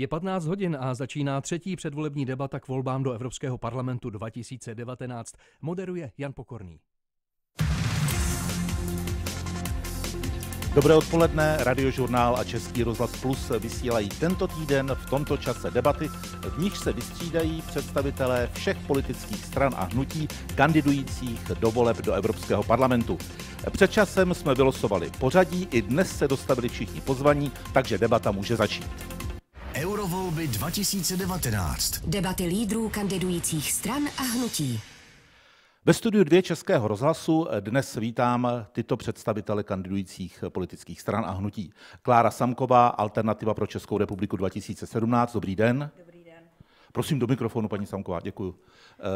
Je 15 hodin a začíná třetí předvolební debata k volbám do Evropského parlamentu 2019. Moderuje Jan Pokorný. Dobré odpoledne, radiožurnál a Český rozhlas Plus vysílají tento týden v tomto čase debaty, v níž se vystřídají představitelé všech politických stran a hnutí kandidujících do voleb do Evropského parlamentu. Před časem jsme vylosovali pořadí, i dnes se dostavili všichni pozvaní, takže debata může začít. Eurovolby 2019. Debaty lídrů kandidujících stran a hnutí. Ve studiu dvě Českého rozhlasu dnes vítám tyto představitele kandidujících politických stran a hnutí. Klára Samková, Alternativa pro Českou republiku 2017. Dobrý den. Dobrý den. Prosím do mikrofonu, paní Samková, děkuji.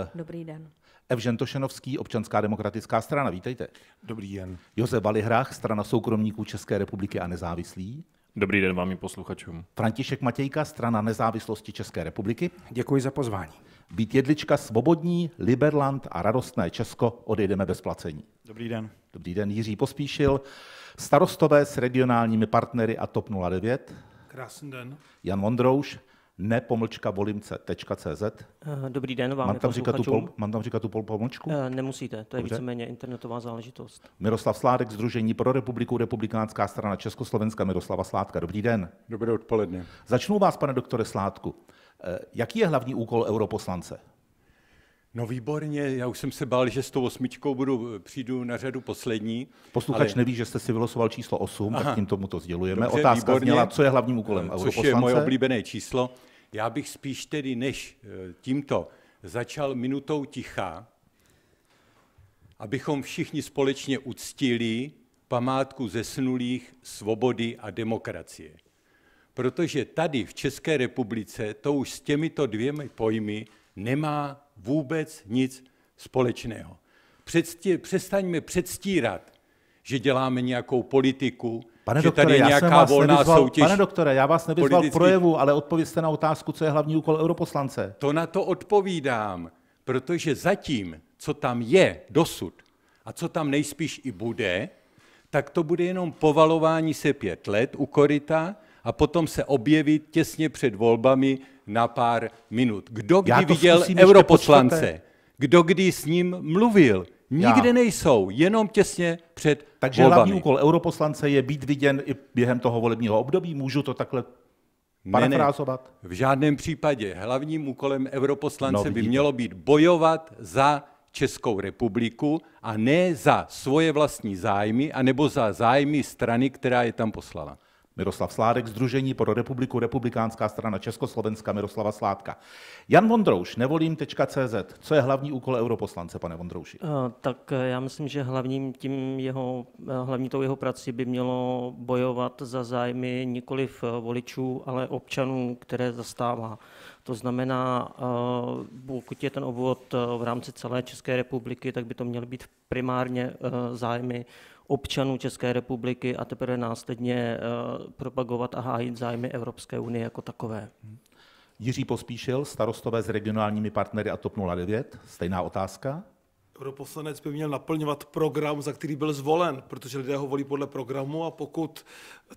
Eh, Dobrý den. Evžen Tošenovský, Občanská demokratická strana, vítejte. Dobrý den. Josef Valihrach, strana soukromníků České republiky a nezávislí. Dobrý den vám i posluchačům. František Matějka, strana nezávislosti České republiky. Děkuji za pozvání. Být jedlička Svobodní, Liberland a radostné Česko odejdeme bez placení. Dobrý den. Dobrý den, Jiří Pospíšil. Starostové s regionálními partnery a TOP 09. Krásný den. Jan Vondrouš, nepomlčkavolím.cz. Eh, dobrý den vám, mám jako tam, říkat tu pol, mám tam říkat tu pol pomlčku? Eh, nemusíte, to je Dobře. víceméně internetová záležitost. Miroslav Sládek, Združení pro republiku, republikánská strana Československa, Miroslava Sládka. Dobrý den. Dobré odpoledne. Začnu vás, pane doktore Sládku. Eh, jaký je hlavní úkol europoslance? No výborně, já už jsem se bál, že s tou osmičkou budu, přijdu na řadu poslední. Posluchač ale... neví, že jste si vylosoval číslo 8, Aha. tak tím tomu to sdělujeme. Dobře, Otázka výborně, zněla, co je hlavním úkolem Což je moje oblíbené číslo. Já bych spíš tedy než eh, tímto začal minutou ticha, abychom všichni společně uctili památku zesnulých svobody a demokracie. Protože tady v České republice to už s těmito dvěmi pojmy nemá vůbec nic společného. Předstě, přestaňme předstírat, že děláme nějakou politiku, Pane že doktore, tady je nějaká volná nevyzval, soutěž. Pane doktore, já vás nevyzval politický... projevu, ale odpověste na otázku, co je hlavní úkol europoslance. To na to odpovídám, protože zatím, co tam je dosud a co tam nejspíš i bude, tak to bude jenom povalování se pět let u koryta a potom se objevit těsně před volbami na pár minut. Kdo kdy viděl europoslance? Kdo kdy s ním mluvil? Nikde Já. nejsou, jenom těsně před Takže volbami. hlavní úkol europoslance je být viděn i během toho volebního období. Můžu to takhle parafrázovat? Ne, ne. V žádném případě. Hlavním úkolem europoslance no, by mělo být bojovat za Českou republiku a ne za svoje vlastní zájmy, anebo za zájmy strany, která je tam poslala. Miroslav Sládek, Združení pro republiku, Republikánská strana Československa, Miroslava Sládka. Jan Vondrouš, nevolím.cz. Co je hlavní úkol europoslance, pane Vondrouši? Eh, tak eh, já myslím, že hlavním tím jeho, eh, hlavní tou jeho prací by mělo bojovat za zájmy nikoliv voličů, ale občanů, které zastává. To znamená, pokud je ten obvod v rámci celé České republiky, tak by to měly být primárně zájmy občanů České republiky a teprve následně eh, propagovat a hájit zájmy Evropské unie jako takové. Jiří Pospíšil, starostové s regionálními partnery a TOP 09, stejná otázka. Europoslanec by měl naplňovat program, za který byl zvolen, protože lidé ho volí podle programu a pokud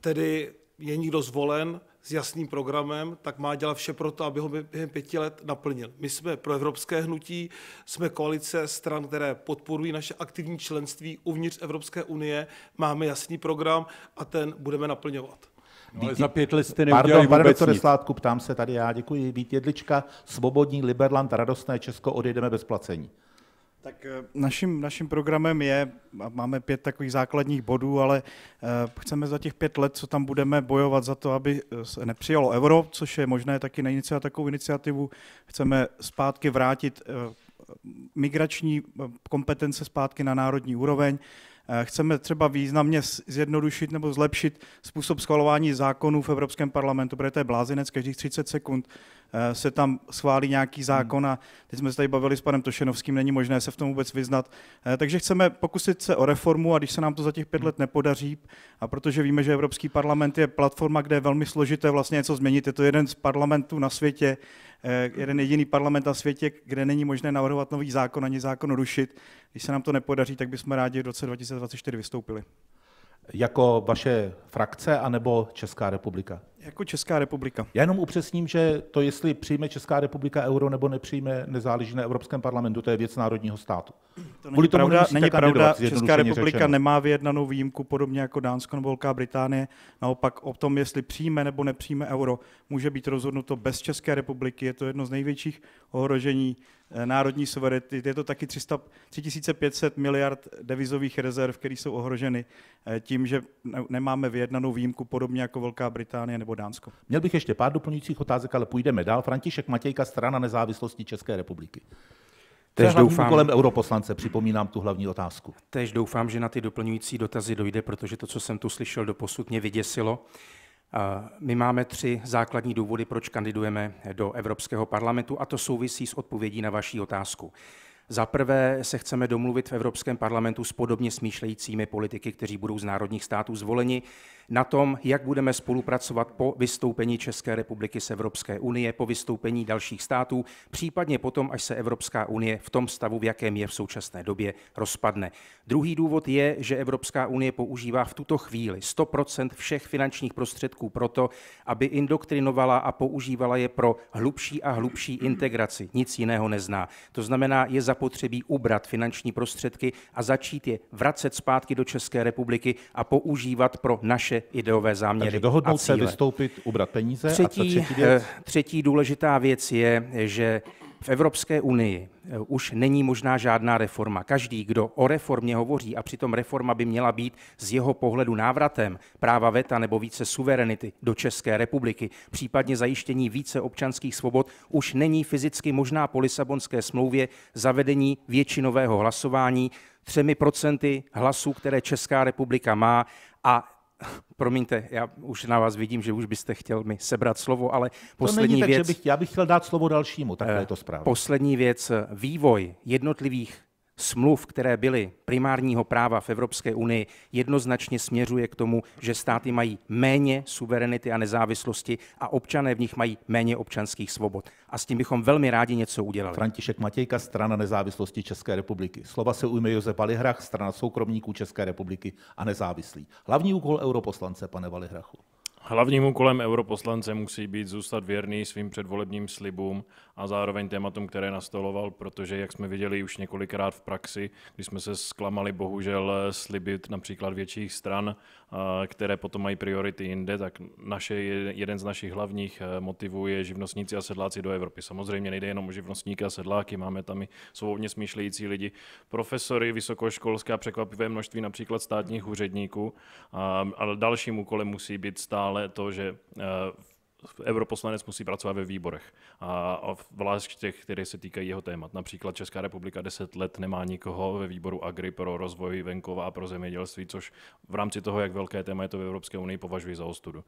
tedy je někdo zvolen, s jasným programem, tak má dělat vše pro to, aby ho během pěti let naplnil. My jsme pro evropské hnutí, jsme koalice stran, které podporují naše aktivní členství uvnitř Evropské unie, máme jasný program a ten budeme naplňovat. No, ale za pět let jste Pardon, pane doktore Sládku, ptám se tady já, děkuji. Vít Jedlička, Svobodní, Liberland, Radostné Česko, odejdeme bez placení. Tak eh, naším, naším programem je, máme pět takových základních bodů, ale eh, chceme za těch pět let, co tam budeme bojovat za to, aby eh, se nepřijalo euro, což je možné taky na iniciat, takovou iniciativu. Chceme zpátky vrátit migrační kompetence zpátky na národní úroveň. Chceme třeba významně zjednodušit nebo zlepšit způsob schvalování zákonů v Evropském parlamentu, protože to je blázinec každých 30 sekund. Eh, se tam schválí nějaký hmm. zákon a teď jsme se tady bavili s panem Tošenovským, není možné se v tom vůbec vyznat. Eh, takže chceme pokusit se o reformu a když se nám to za těch pět hmm. let nepodaří, a protože víme, že Evropský parlament je platforma, kde je velmi složité vlastně něco změnit, je to jeden z parlamentů na světě, eh, jeden jediný parlament na světě, kde není možné navrhovat nový zákon ani zákon rušit. Když se nám to nepodaří, tak bychom rádi v roce 2024 vystoupili. Jako vaše frakce anebo Česká republika? Jako Česká republika. Já jenom upřesním, že to, jestli přijme Česká republika euro nebo nepřijme, nezáleží na Evropském parlamentu, to je věc národního státu. To není Kvůli pravda, není pravda Česká republika řečeno. nemá vyjednanou výjimku, podobně jako Dánsko nebo Velká Británie. Naopak o tom, jestli přijme nebo nepřijme euro, může být rozhodnuto bez České republiky. Je to jedno z největších ohrožení eh, národní suverenity. Je to taky 300, 3500 miliard devizových rezerv, které jsou ohroženy eh, tím, že nemáme vyjednanou výjimku, podobně jako Velká Británie nebo Dánsko. Měl bych ještě pár doplňujících otázek, ale půjdeme dál. František Matějka, strana nezávislosti České republiky. Tež doufám, kolem europoslance, připomínám tu hlavní otázku. Tež doufám, že na ty doplňující dotazy dojde, protože to, co jsem tu slyšel do mě vyděsilo. My máme tři základní důvody, proč kandidujeme do Evropského parlamentu a to souvisí s odpovědí na vaši otázku. Za prvé se chceme domluvit v Evropském parlamentu s podobně smýšlejícími politiky, kteří budou z národních států zvoleni na tom, jak budeme spolupracovat po vystoupení České republiky z Evropské unie, po vystoupení dalších států, případně potom, až se Evropská unie v tom stavu, v jakém je v současné době, rozpadne. Druhý důvod je, že Evropská unie používá v tuto chvíli 100% všech finančních prostředků proto, aby indoktrinovala a používala je pro hlubší a hlubší integraci. Nic jiného nezná. To znamená, je zapotřebí ubrat finanční prostředky a začít je vracet zpátky do České republiky a používat pro naše naše ideové záměry. Takže dohodnout se, vystoupit, ubrat peníze. Třetí, a třetí, eh, věc? třetí důležitá věc je, že v Evropské unii eh, už není možná žádná reforma. Každý, kdo o reformě hovoří a přitom reforma by měla být z jeho pohledu návratem práva VETA nebo více suverenity do České republiky, případně zajištění více občanských svobod, už není fyzicky možná po Lisabonské smlouvě zavedení většinového hlasování třemi procenty hlasů, které Česká republika má a promiňte, já už na vás vidím, že už byste chtěl mi sebrat slovo, ale poslední to není tak, věc... Že bych, já bych chtěl dát slovo dalšímu, takhle je to eh, správně. Poslední věc, eh, vývoj jednotlivých smluv, které byly primárního práva v Evropské unii, jednoznačně směřuje k tomu, že státy mají méně suverenity a nezávislosti a občané v nich mají méně občanských svobod. A s tím bychom velmi rádi něco udělali. František Matějka, strana nezávislosti České republiky. Slova se ujme Josef Valihrach, strana soukromníků České republiky a nezávislí. Hlavní úkol europoslance, pane Valihrachu. Hlavním úkolem europoslance musí být zůstat věrný svým předvolebním slibům a zároveň tématům, které nastoloval, protože, jak jsme viděli už několikrát v praxi, když jsme se zklamali bohužel slibit například větších stran, eh, které potom mají priority jinde, tak naše, jeden z našich hlavních eh, motivů je živnostníci a sedláci do Evropy. Samozřejmě nejde jenom o živnostníky a sedláky, máme tam i svobodně smýšlející lidi, profesory, vysokoškolské a překvapivé množství například státních úředníků, eh, ale dalším úkolem musí být stál ale to, že eh, europoslanec musí pracovat ve výborech a zvlášť těch, které se týkají jeho témat. Například Česká republika 10 let nemá nikoho ve výboru Agri pro rozvoj venkova a pro zemědělství, což v rámci toho, jak velké téma je to v Evropské unii, považuji za ostudu.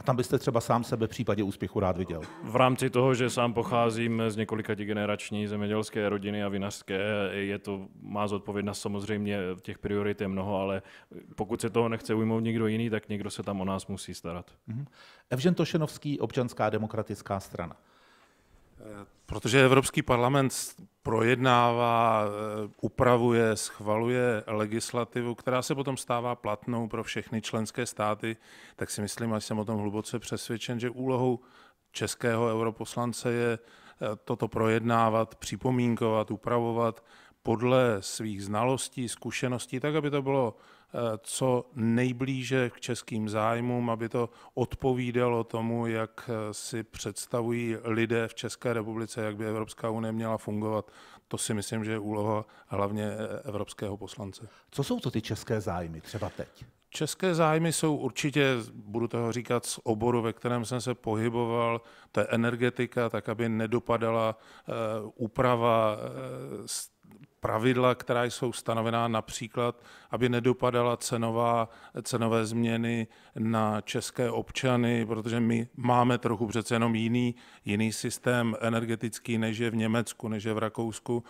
A tam byste třeba sám sebe v případě úspěchu rád viděl. V rámci toho, že sám pocházím z několika generační zemědělské rodiny a vinařské, je to, má zodpovědnost samozřejmě, těch priorit je mnoho, ale pokud se toho nechce ujmout někdo jiný, tak někdo se tam o nás musí starat. Mm-hmm. Evžen Tošenovský, občanská demokratická strana. Protože Evropský parlament projednává, eh, upravuje, schvaluje legislativu, která se potom stává platnou pro všechny členské státy, tak si myslím, a jsem o tom hluboce přesvědčen, že úlohou českého europoslance je eh, toto projednávat, připomínkovat, upravovat podle svých znalostí, zkušeností, tak, aby to bylo co nejblíže k českým zájmům, aby to odpovídalo tomu, jak si představují lidé v České republice, jak by Evropská unie měla fungovat. To si myslím, že je úloha hlavně evropského poslance. Co jsou to ty české zájmy třeba teď? České zájmy jsou určitě, budu toho říkat, z oboru, ve kterém jsem se pohyboval, to je energetika, tak aby nedopadala eh, úprava eh, pravidla, která jsou stanovená například aby nedopadala cenová, cenové změny na české občany, protože my máme trochu přece jenom jiný, jiný systém energetický, než je v Německu, než je v Rakousku.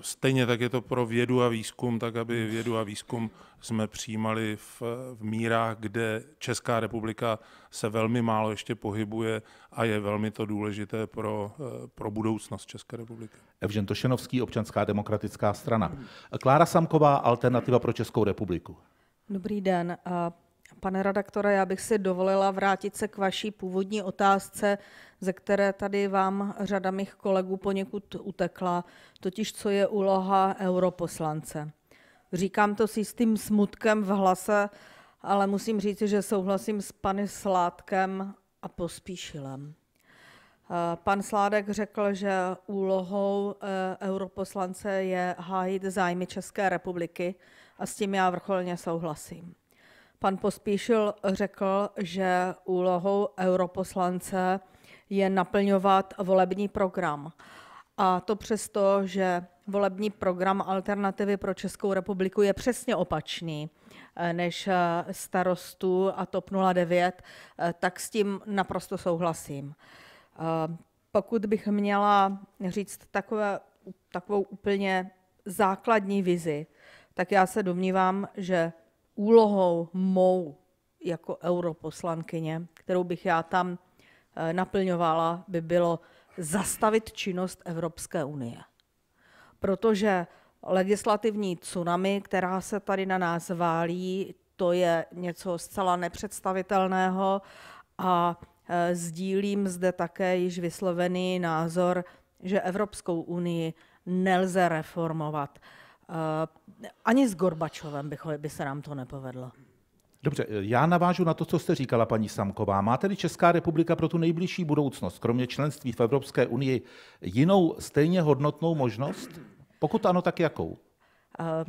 Stejně tak je to pro vědu a výzkum, tak aby vědu a výzkum jsme přijímali v, v mírách, kde Česká republika se velmi málo ještě pohybuje a je velmi to důležité pro, pro budoucnost České republiky. Evžen Tošenovský, Občanská demokratická strana. Klára Samková, Alternativa pro pro Českou republiku. Dobrý den. Pane redaktore, já bych si dovolila vrátit se k vaší původní otázce, ze které tady vám řada mých kolegů poněkud utekla, totiž co je úloha europoslance. Říkám to si s tím smutkem v hlase, ale musím říct, že souhlasím s panem Sládkem a Pospíšilem. Pan Sládek řekl, že úlohou e, europoslance je hájit zájmy České republiky, a s tím já vrcholně souhlasím. Pan Pospíšil řekl, že úlohou europoslance je naplňovat volební program. A to přesto, že volební program Alternativy pro Českou republiku je přesně opačný eh, než eh, starostů a TOP 09, eh, tak s tím naprosto souhlasím. Pokud bych měla říct takové, takovou úplně základní vizi, tak já se domnívám, že úlohou mou jako europoslankyně, kterou bych já tam eh, naplňovala, by bylo zastavit činnost Evropské unie. Protože legislativní tsunami, která se tady na nás válí, to je něco zcela nepředstavitelného a eh, sdílím zde také již vyslovený názor, že Evropskou unii nelze reformovat. Eh, ani s Gorbačovem bych, by se nám to nepovedlo. Dobře, eh, já navážu na to, co jste říkala, paní Samková. Má tedy Česká republika pro tu nejbližší budoucnost, kromě členství v Evropské unii, jinou stejně hodnotnou možnost? Pokud ano, tak jakou? Eh,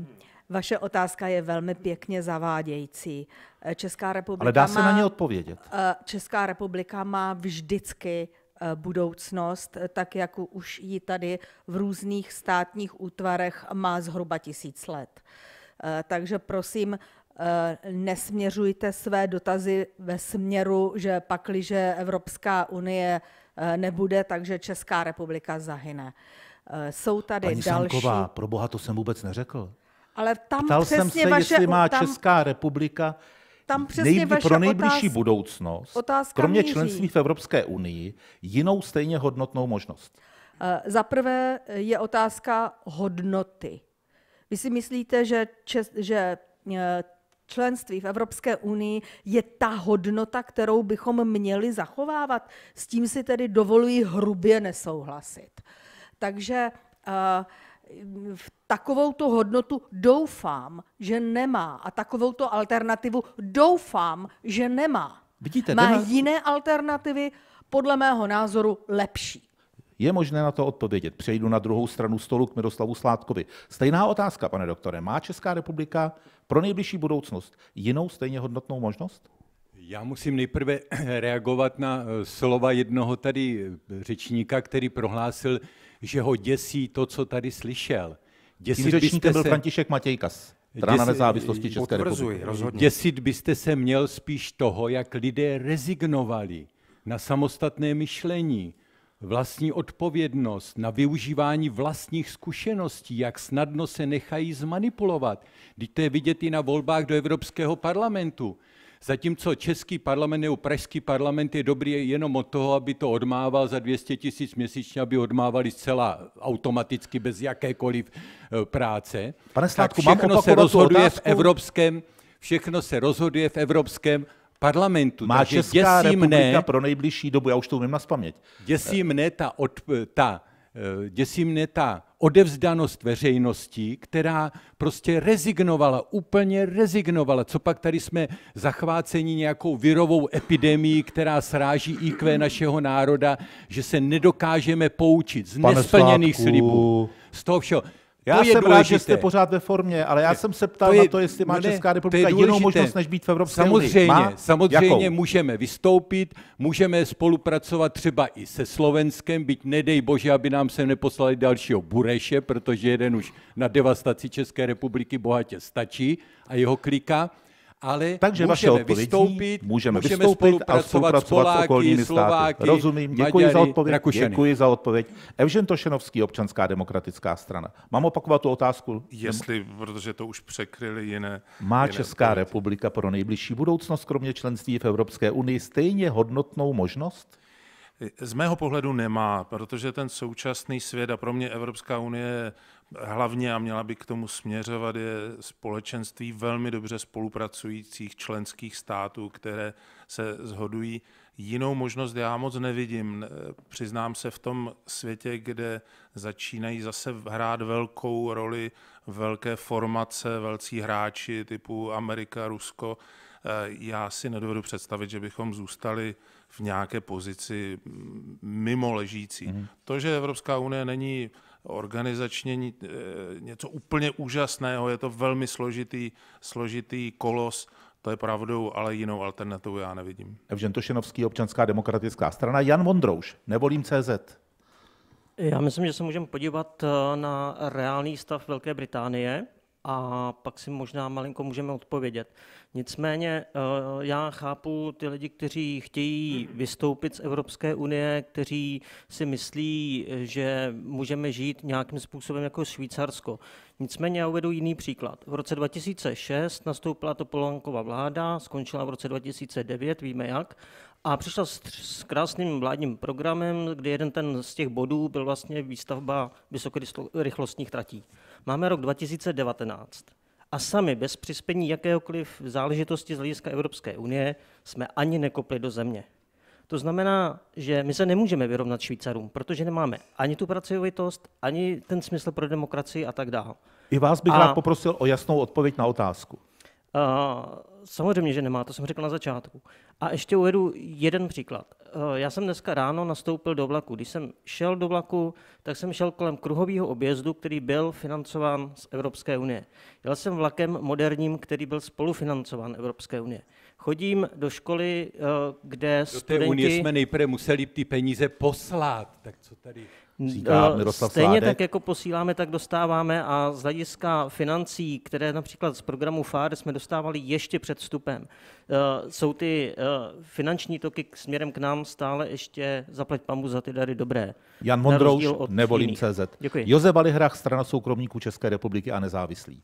vaše otázka je velmi pěkně zavádějící. Česká republika Ale dá se má, na ně odpovědět. Česká republika má vždycky Eh, budoucnost, eh, tak jak už ji tady v různých státních útvarech má zhruba tisíc let. Eh, takže prosím, nesměřujte své dotazy ve směru, že pakliže Evropská unie nebude, takže Česká republika zahyne. Jsou tady Pani další... Sanková, pro boha to jsem vůbec neřekl. Ale tam Ptal přesně jsem se, vaše, jestli má tam... Česká republika tam přesně nejbli, vaše pro nejbližší otázka, budoucnost, otázka kromě míří. členství v Evropské unii, jinou stejně hodnotnou možnost? Eh, za prvé eh, je otázka hodnoty. Vy si myslíte, že, čes, že eh, členství v Evropské unii je ta hodnota, kterou bychom měli zachovávat? S tím si tedy dovolují hrubě nesouhlasit. Takže uh, v takovou tu hodnotu doufám, že nemá. A takovou tu alternativu doufám, že nemá. Vidíte, má nemá... jiné alternativy, podle mého názoru lepší. Je možné na to odpovědět. Přejdu na druhou stranu stolu k Miroslavu Sládkovi. Stejná otázka, pane doktore. Má Česká republika pro nejbližší budoucnost jinou stejně hodnotnou možnost? Já musím nejprve reagovat na eh, slova jednoho tady eh, řečníka, který prohlásil, že ho děsí to, co tady slyšel. Děsit Tím řečníkem byl se... František Matějkas, rána nezávislosti České republiky. Rozhodně. Děsit byste se měl spíš toho, jak lidé rezignovali na samostatné myšlení, vlastní odpovědnost, na využívání vlastních zkušeností, jak snadno se nechají zmanipulovat. Teď to je vidět i na volbách do Evropského parlamentu. Zatímco český parlament nebo pražský parlament je dobrý jenom od toho, aby to odmával za 200 tisíc měsíčně, aby odmávali zcela automaticky bez jakékoliv eh, práce. Pane Sládku, tak všechno mám se rozhoduje v evropském, všechno se rozhoduje v evropském parlamentu. Má Česká republika mne, pro nejbližší dobu, já už to umím na spaměť. Děsí mne ta, od, ta Eh, děsí mě ta odevzdanost veřejnosti, která prostě rezignovala, úplně rezignovala. Co pak tady jsme zachváceni nějakou virovou epidemií, která sráží IQ našeho národa, že se nedokážeme poučit z nesplněných slibů. Z toho všeho. Já to je jsem důležité. rád, že jste pořád ve formě, ale já jsem se ptal to je, na to, jestli má ne, Česká republika je jinou možnost, než být v Evropské samozřejmě, unii. Má? Samozřejmě Jakou? můžeme vystoupit, můžeme spolupracovat třeba i se Slovenskem, byť nedej bože, aby nám se neposlali dalšího Bureše, protože jeden už na devastaci České republiky bohatě stačí a jeho klika ale Takže můžeme vaše odpovědi. vystoupit, můžeme, můžeme vystoupit spolupracovat, a spolupracovat Poláky, s okolními Slováky, státy. Rozumím, děkuji Maďary, za odpověď. Rakušeny. Děkuji za odpověď. Evžen Tošenovský, Občanská demokratická strana. Mám opakovat tu otázku? Jestli, protože to už překryli jiné. Má jiné Česká odpověď. republika pro nejbližší budoucnost, kromě členství v Evropské unii, stejně hodnotnou možnost? Z mého pohledu nemá, protože ten současný svět a pro mě Evropská unie hlavně a měla by k tomu směřovat, je společenství velmi dobře spolupracujících členských států, které se zhodují. Jinou možnost já moc nevidím. Přiznám se v tom světě, kde začínají zase hrát velkou roli velké formace, velcí hráči typu Amerika, Rusko. Já si nedovedu představit, že bychom zůstali v nějaké pozici mm, mimo ležící. Mm. To, že Evropská unie není organizačně eh, něco úplně úžasného, je to velmi složitý, složitý kolos, to je pravdou, ale jinou alternativu já nevidím. Evžen Tošenovský, občanská demokratická strana. Jan Vondrouš, nevolím CZ. Já myslím, že se můžeme podívat eh, na reálný stav Velké Británie a pak si možná malinko můžeme odpovědět. Nicméně eh, já chápu ty lidi, kteří chtějí vystoupit z Evropské unie, kteří si myslí, že můžeme žít nějakým způsobem jako Švýcarsko. Nicméně já uvedu jiný příklad. V roce 2006 nastoupila to vláda, skončila v roce 2009, víme jak, a přišla s, s krásným vládním programem, kde jeden ten z těch bodů byl vlastně výstavba vysokorychlostních tratí. Máme rok 2019 a sami bez přispění jakéhokoliv záležitosti z hlediska Evropské unie jsme ani nekopli do země. To znamená, že my se nemůžeme vyrovnat Švýcarům, protože nemáme ani tu pracovitost, ani ten smysl pro demokracii a tak dále. I vás bych a... rád poprosil o jasnou odpověď na otázku. Uh, samozřejmě, že nemá, to jsem řekl na začátku. A ještě uvedu jeden příklad. Eh, já jsem dneska ráno nastoupil do vlaku. Když jsem šel do vlaku, tak jsem šel kolem kruhového objezdu, který byl financován z Evropské unie. Jel jsem vlakem moderním, který byl spolufinancován Evropské unie. Chodím do školy, eh, kde studenti... Do té unie jsme nejprve museli ty peníze poslat, tak co tady... Říká eh, Miroslav Stejně Sládek. tak, jako posíláme, tak dostáváme a z hlediska financí, které například z programu FAR jsme dostávali ještě před vstupem, eh, jsou ty eh, finanční toky směrem k nám stále ještě, zaplať pamu za ty dary, dobré. Jan Mondrouš, nevolím CZ. Děkuji. Josef Valihrach, strana soukromníků České republiky a nezávislí.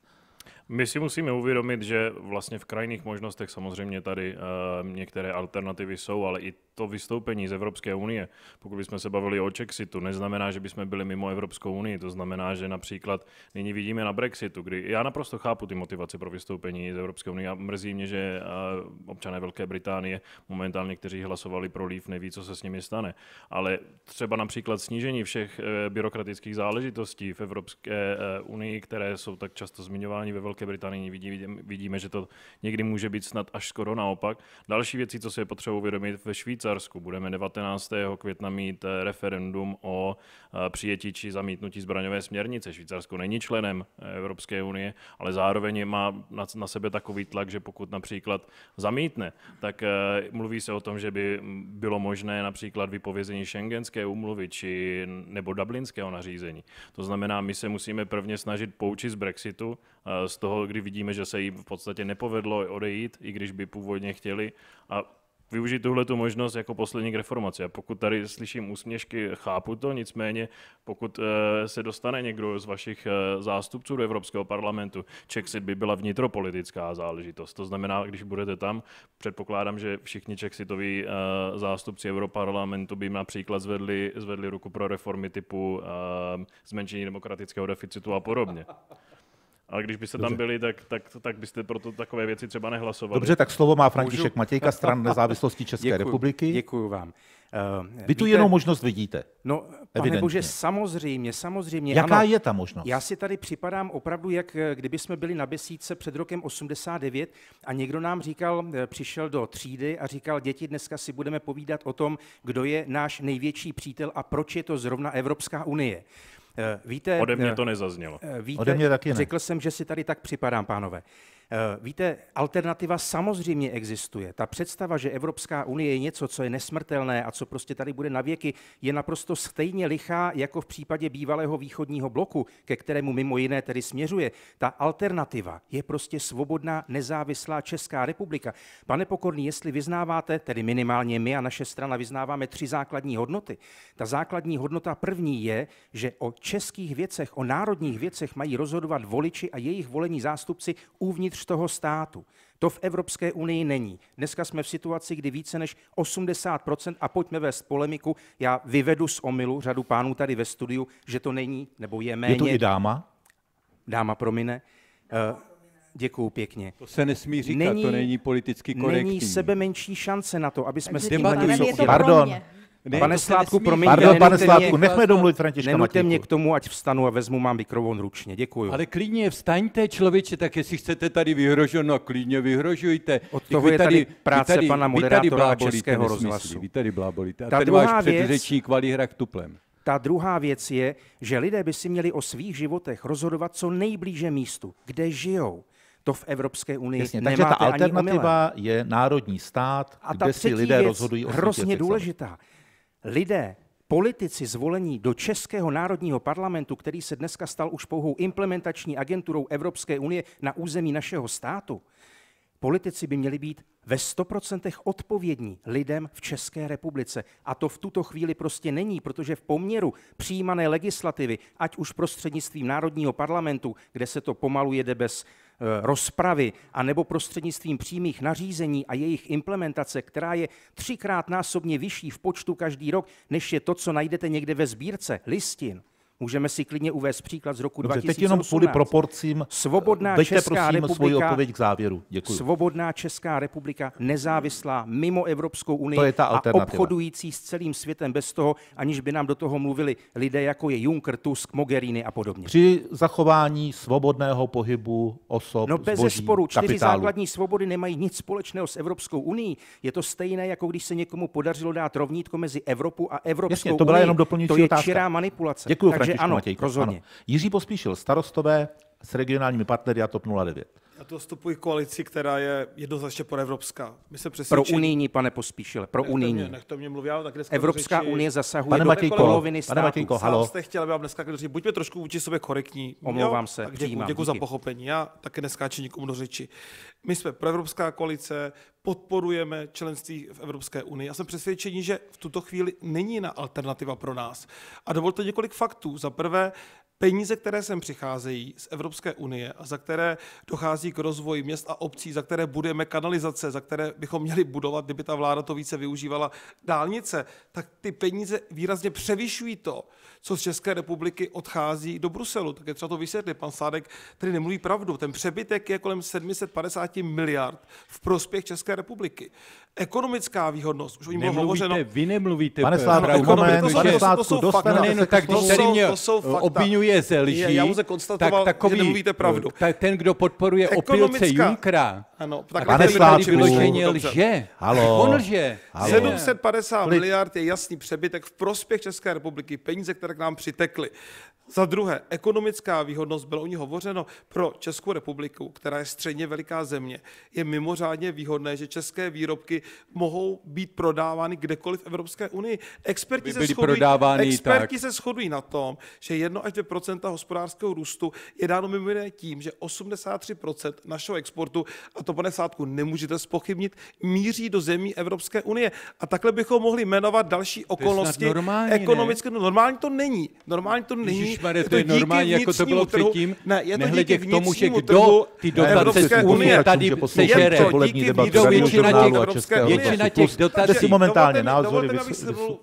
My si musíme uvědomit, že vlastně v krajných možnostech samozřejmě tady uh, některé alternativy jsou, ale i to vystoupení z Evropské unie, pokud bychom se bavili o Chexitu, neznamená, že bychom byli mimo Evropskou unii. To znamená, že například nyní vidíme na Brexitu, kdy já naprosto chápu ty motivace pro vystoupení z Evropské unie a mrzí mě, že uh, občané Velké Británie momentálně, kteří hlasovali pro Leaf, neví, co se s nimi stane. Ale třeba například snížení všech uh, byrokratických záležitostí v Evropské uh, unii, které jsou tak často zmiňovány ve Velké Velké Británii. Vidí, vidíme, že to někdy může být snad až skoro naopak. Další věcí, co se je potřeba uvědomit, ve Švýcarsku budeme 19. května mít eh, referendum o eh, přijetí či zamítnutí zbraňové směrnice. Švýcarsko není členem eh, Evropské unie, ale zároveň má na, na sebe takový tlak, že pokud například zamítne, tak mluví se o tom, že by bylo možné například vypovězení šengenské umluvy či nebo dublinského nařízení. To znamená, my se musíme prvně snažit poučit z Brexitu, z toho, toho, kdy vidíme, že se jim v podstatě nepovedlo odejít, i když by původně chtěli a využít tuhle tu možnost jako poslední k reformaci. A pokud tady slyším úsměšky, chápu to, nicméně pokud eh, se dostane někdo z vašich eh, zástupců do Evropského parlamentu, Czechsit by byla vnitropolitická záležitost. To znamená, když budete tam, předpokládám, že všichni Czechsitoví eh, zástupci Europarlamentu by například zvedli, zvedli ruku pro reformy typu zmenšení demokratického deficitu a podobně. A když byste tam byli, tak, tak, tak byste pro to takové věci třeba nehlasovali. Dobře, tak slovo má František Můžu? Matějka, stran nezávislosti České děkuju, republiky. Děkuji vám. Uh, Vy tu víte, jenom možnost vidíte. No, pane bože, samozřejmě, samozřejmě. Jaká ano, je ta možnost? Já si tady připadám opravdu, jak eh, kdyby jsme byli na besídce před rokem 89 a někdo nám říkal, eh, přišel do třídy a říkal, děti, dneska si budeme povídat o tom, kdo je náš největší přítel a proč je to zrovna Evropská unie. Eh, víte, Ode mě eh, to nezaznělo. Eh, víte, Ode mě taky ne. Řekl jsem, že si tady tak připadám, pánové. Eh, víte, alternativa samozřejmě existuje. Ta představa, že Evropská unie je něco, co je nesmrtelné a co prostě tady bude na věky, je naprosto stejně lichá jako v případě bývalého východního bloku, ke kterému mimo jiné tedy směřuje. Ta alternativa je prostě svobodná, nezávislá Česká republika. Pane Pokorný, jestli vyznáváte, tedy minimálně my a naše strana vyznáváme tři základní hodnoty. Ta základní hodnota první je, že o českých věcech, o národních věcech mají rozhodovat voliči a jejich volení zástupci uvnitř uvnitř toho státu. To v Evropské unii není. Dneska jsme v situaci, kdy více než 80%, a pojďme vést polemiku, já vyvedu z omilu řadu pánů tady ve studiu, že to není, nebo je méně. Je to i dáma? Dáma, promine. Dáma. Eh, děkuju pěkně. To se nesmí říkat, není, to není politicky korektní. Není sebe menší šance na to, aby jsme Takže s tím něco Pardon, ne, pane Sládku, promiňte, Pardon, pane Sládku, nechme domluvit Františka Nenuťte mě k tomu, ať vstanu a vezmu mám mikrofon ručně. Děkuju. Ale klidně vstaňte, člověče, tak jestli chcete tady vyhrožovat, no klidně vyhrožujte. Od toho vy je tady, práce tady, pana moderátora tady Českého rozhlasu. Vy tady blábolíte. A ta ten váš předřečník valí hra k tuplem. Ta druhá věc je, že lidé by si měli o svých životech rozhodovat co nejblíže místu, kde žijou. To v Evropské unii Jasně, Takže ta alternativa je národní stát, a kde si lidé věc, rozhodují o hrozně důležitá. Sami lidé, politici zvolení do Českého národního parlamentu, který se dneska stal už pouhou implementační agenturou Evropské unie na území našeho státu, Politici by měli být ve 100% odpovědní lidem v České republice. A to v tuto chvíli prostě není, protože v poměru přijímané legislativy, ať už prostřednictvím Národního parlamentu, kde se to pomalu jede bez eh, rozpravy, nebo prostřednictvím přímých nařízení a jejich implementace, která je třikrát násobně vyšší v počtu každý rok, než je to, co najdete někde ve sbírce listin, Můžeme si klidně uvést příklad z roku 2018. Teď jenom kvůli proporcím. Eh, Svobodná Česká prosím republika, svoji odpověď k závěru. Děkuji. Svobodná Česká republika, nezávislá, mimo Evropskou unii to je ta a obchodující s celým světem bez toho, aniž by nám do toho mluvili lidé jako je Juncker, Tusk, Mogherini a podobně. Při zachování svobodného pohybu osob, No bez zboží, sporu, čtyři kapitálu. základní svobody nemají nic společného s Evropskou unii. Je to stejné, jako když se někomu podařilo dát rovnítko mezi Evropu a Evropskou Jasně, to byla unii. jenom doplňující To je otázka. čirá manipulace. Děkuji, Takže takže ano, Matějka. rozhodně. Ano. Jiří Pospíšil, starostové s regionálními partnery a TOP 09. Já to zastupuji koalici, která je jednoznačně proevropská. My se přesvědčení... Pro unijní, pane Pospíšile, pro nechte unijní. Mě, nechte mě mluvím, tak dneska Evropská řeči... unie zasahuje pane do Matějko, poloviny státu. Pane Matějko, halo. jste chtěl, aby vám dneska říct, buďme trošku vůči sobě korektní. Omlouvám se, tak děkuji, děkuji za pochopení. Já taky neskáču nikomu do řeči. My jsme proevropská koalice, podporujeme členství v Evropské unii. Já jsem přesvědčený, že v tuto chvíli není na alternativa pro nás. A dovolte několik faktů. Za prvé, peníze, které sem přicházejí z Evropské unie a za které dochází k rozvoji měst a obcí, za které budeme kanalizace, za které bychom měli budovat, kdyby ta vláda to více využívala dálnice, tak ty peníze výrazně převyšují to, co z České republiky odchází do Bruselu. Tak je třeba to vysvětlit. Pan Sádek tedy nemluví pravdu. Ten přebytek je kolem 750 miliard v prospěch České republiky. Ekonomická výhodnost, už o ní bylo hovořeno. Vy nemluvíte Pane Sládku, moment, pane no, no, no, tak když tady mě eh, obvinuje ze lží, tak takový, že nemluvíte pravdu. Eh, tak ten, kdo podporuje opilce Junkra, ano, tak pane Sládku, vyloženě lže. Halo. On lže. 750 miliard je jasný přebytek v prospěch České republiky. Peníze, které které k nám přitekly. Za druhé, ekonomická výhodnost, bylo o ní hovořeno, pro Českou republiku, která je středně veliká země, je mimořádně výhodné, že české výrobky mohou být prodávány kdekoliv v Evropské unii. Experti, se shodují, experti tak. se shodují na tom, že 1 až 2 hospodářského růstu je dáno mimo jiné tím, že 83 našeho exportu, a to pane Sádku nemůžete spochybnit, míří do zemí Evropské unie. A takhle bychom mohli jmenovat další okolnosti. To normální, ekonomické, ne? No, normální to není. Normálně to není. Ježišmane, to je normálně, jako to bylo trhu. předtím. Ne, je to Nehledě k tomu, že kdo ty dotace z Unie tady sežere. Kdo většina těch, většina těch dotací... momentálně názory.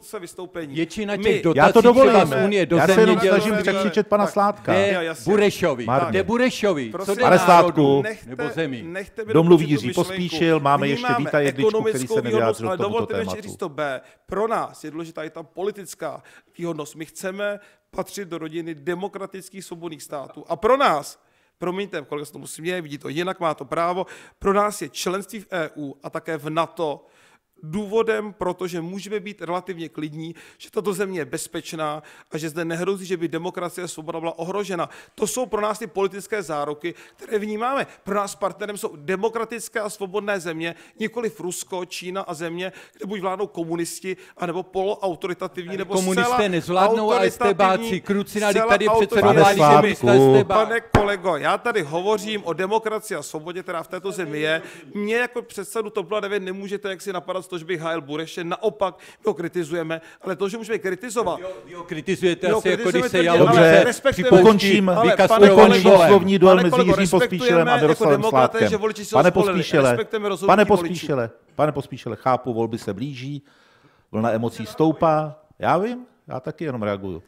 se vystoupení. Většina těch dotací třeba z Unie do země Já se jenom snažím překřičet pana Sládka. Ne, Burešovi. Ne, Burešovi? Co Sládku. národu? Nebo zemi? Domluv Jiří Pospíšil, máme ještě Víta Jedličku, který se nevyjádřil k tomuto tématu. Ale dovolte mi říct to B. Pro nás je důležitá i ta politická výhodnost. My chceme chceme patřit do rodiny demokratických svobodných států. A pro nás, promiňte, kolega se tomu směje, vidí to jinak, má to právo, pro nás je členství v EU a také v NATO důvodem, protože můžeme být relativně klidní, že tato země je bezpečná a že zde nehrozí, že by demokracie a svoboda byla ohrožena. To jsou pro nás ty politické záruky, které vnímáme. Pro nás partnerem jsou demokratické a svobodné země, nikoli Rusko, Čína a země, kde buď vládnou komunisti, anebo poloautoritativní, nebo Komunisté nezvládnou a estebáci, krucina, tady předsedou vlády, Pane kolego, já tady hovořím o demokracii a svobodě, která v této zemi je. Mě jako předsedu TOP 09 nemůžete jaksi napadat to, že bych hájil Bureše, naopak my ho kritizujeme, ale to, že můžeme kritizovat. vy ho kritizujete asi, jako když se jalo, že ukončím, ukončím slovní duel mezi Jiřím Pospíšelem a jako Miroslavem jako Sládkem. Pane Pospíšele, pane Pospíšele, pane Pospíšele, chápu, volby se blíží, vlna emocí stoupá, já vím, já taky jenom reaguju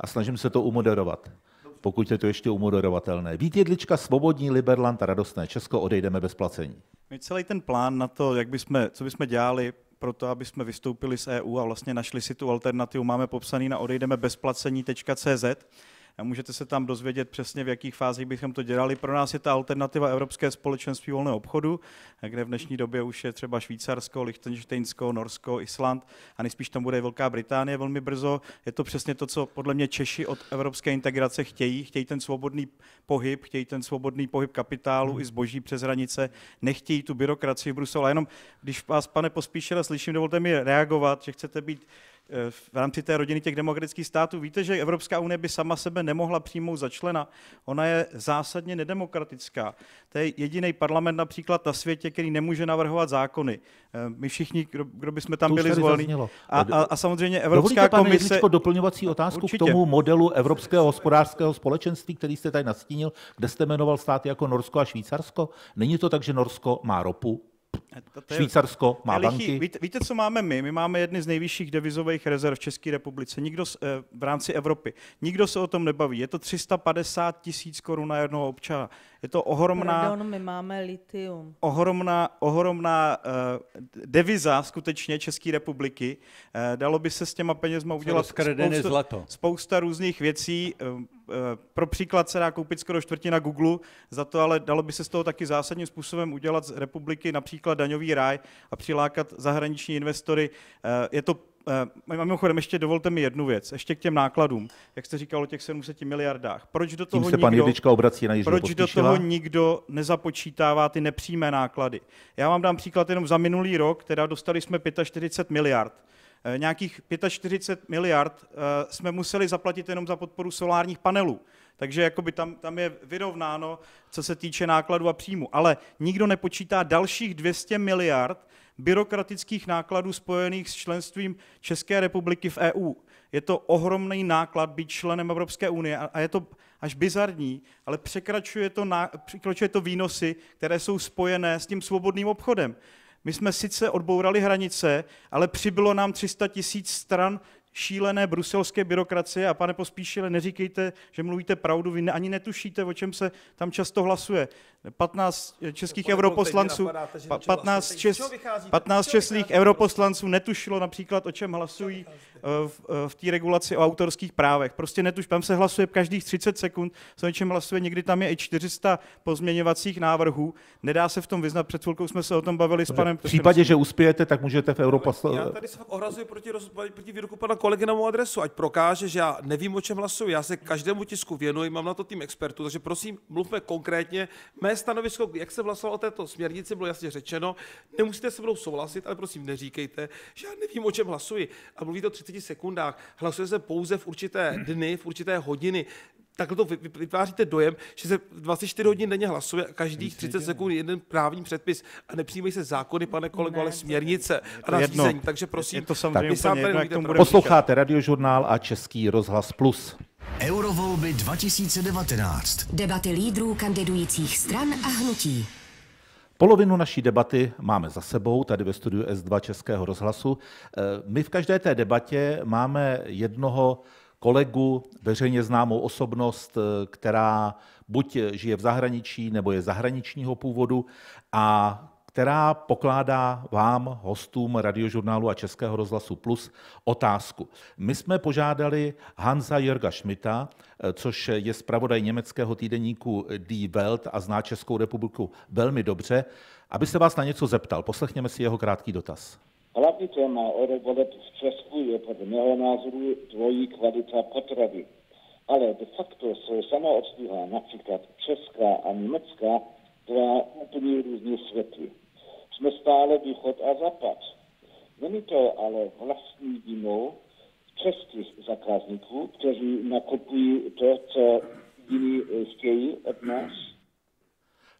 a snažím se to umoderovat pokud je to ještě umoderovatelné. Vít Jedlička, Svobodní, Liberland a Radostné Česko odejdeme bez placení. My celý ten plán na to, jak bychom, co bychom dělali pro to, aby jsme vystoupili z EU a vlastně našli si tu alternativu, máme popsaný na odejdeme bezplacení.cz Můžete se tam dozvědět přesně, v jakých fázích bychom to dělali. Pro nás je ta alternativa Evropské společenství volného obchodu, kde v dnešní době už je třeba Švýcarsko, Liechtensteinsko, Norsko, Island a nejspíš tam bude Velká Británie velmi brzo. Je to přesně to, co podle mě Češi od evropské integrace chtějí. Chtějí ten svobodný pohyb, chtějí ten svobodný pohyb kapitálu i zboží přes hranice, nechtějí tu byrokracii v Bruselu. A jenom, když vás, pane pospíšele, slyším, dovolte mi reagovat, že chcete být v rámci té rodiny těch demokratických států. Víte, že Evropská unie by sama sebe nemohla přijmout za člena. Ona je zásadně nedemokratická. To je jediný parlament například na světě, který nemůže navrhovat zákony. Eh, my všichni, kdo, kdo by jsme tam byli zvoleni. A, a, a samozřejmě Evropská Dovolíte, komise... Dovolíte, doplňovací otázku Určitě. k tomu modelu Evropského hospodářského společenství, který jste tady nastínil, kde jste jmenoval státy jako Norsko a Švýcarsko? Není to tak, že Norsko má ropu, Eh, je, Švýcarsko má lichý. banky. Víte, víte, co máme my? My máme jedny z nejvyšších devizových rezerv v České republice. Nikdo z, eh, v rámci Evropy. Nikdo se o tom nebaví. Je to 350 tisíc korun na jednoho občana. Je to ohromná... Pardon, my máme litium. Ohromná, ohromná eh, deviza skutečně České republiky. Eh, dalo by se s těma penězma udělat spousta, zlato. spousta různých věcí. Eh, Eh, pro příklad se dá koupit skoro čtvrtina Google, za to ale dalo by se z toho taky zásadním způsobem udělat z republiky například daňový ráj a přilákat zahraniční investory. Eh, je to eh, Mimochodem, ještě dovolte mi jednu věc, ještě k těm nákladům, jak jste říkal o těch 700 miliardách. Proč do toho, se nikdo, pan obrací na proč do toho nikdo nezapočítává ty nepřímé náklady? Já vám dám příklad jenom za minulý rok, teda dostali jsme 45 miliard. Eh, nějakých 45 miliard eh, jsme museli zaplatit jenom za podporu solárních panelů. Takže jakoby tam, tam je vyrovnáno, co se týče nákladu a příjmu. Ale nikdo nepočítá dalších 200 miliard byrokratických nákladů spojených s členstvím České republiky v EU. Je to ohromný náklad být členem Evropské unie a je to až bizarní, ale překračuje to, na, překračuje to výnosy, které jsou spojené s tím svobodným obchodem. My jsme sice odbourali hranice, ale přibylo nám 300 tisíc stran šílené bruselské byrokracie a pane Pospíšile, neříkejte, že mluvíte pravdu, vy ani netušíte, o čem se tam často hlasuje. 15 českých Pane, europoslanců, napadáte, 15, čes, 15 českých europoslanců netušilo například, o čem hlasují, Eh, v, eh, v té regulaci o autorských právech. Prostě netuž, tam se hlasuje každých 30 sekund, se něčem hlasuje, někdy tam je i 400 pozměňovacích návrhů. Nedá se v tom vyznat, před chvilkou jsme se o tom bavili s panem... V případě, že uspějete, tak můžete v Evropa. Já tady se ohrazuji proti, roz... proti výroku pana kolegy na mou adresu, ať prokáže, že já nevím, o čem hlasuji. Já se každému tisku věnuji, mám na to tým expertů, takže prosím, mluvme konkrétně. Mé stanovisko, jak se hlasovalo o této směrnici, bylo jasně řečeno. Nemusíte se mnou souhlasit, ale prosím, neříkejte, že já nevím, o čem hlasuji. A mluví to 30 30 sekundách, hlasuje se pouze v určité dny, v určité hodiny. Takhle to vytváříte dojem, že se 24 hodin denně hlasuje každých 30 sekund jeden právní předpis a nepřijímají se zákony, pane kolego, ale směrnice a nařízení. Takže prosím, je to samozřejmě sám jedno, jak tomu posloucháte radiožurnál a Český rozhlas Plus. Eurovolby 2019. Debaty lídrů kandidujících stran a hnutí. Polovinu naší debaty máme za sebou tady ve studiu S2 Českého rozhlasu. Eh, my v každé té debatě máme jednoho kolegu, veřejně známou osobnost, eh, která buď žije v zahraničí nebo je zahraničního původu a která pokládá vám, hostům radiožurnálu a Českého rozhlasu Plus, otázku. My jsme požádali Hansa Jörga Schmidta, eh, což je zpravodaj německého týdeníku Die Welt a zná Českou republiku velmi dobře, aby se vás na něco zeptal. Poslechněme si jeho krátký dotaz. Hlavní téma o voleb v Česku je podle mého názoru dvojí kvalita potravy. Ale de facto jsou samoobsluha například česká a německá dva úplně různé světy jsme stále východ a západ. Není to ale vlastní vinou českých zakazníků, kteří nakupují to, co jiní chtějí od nás,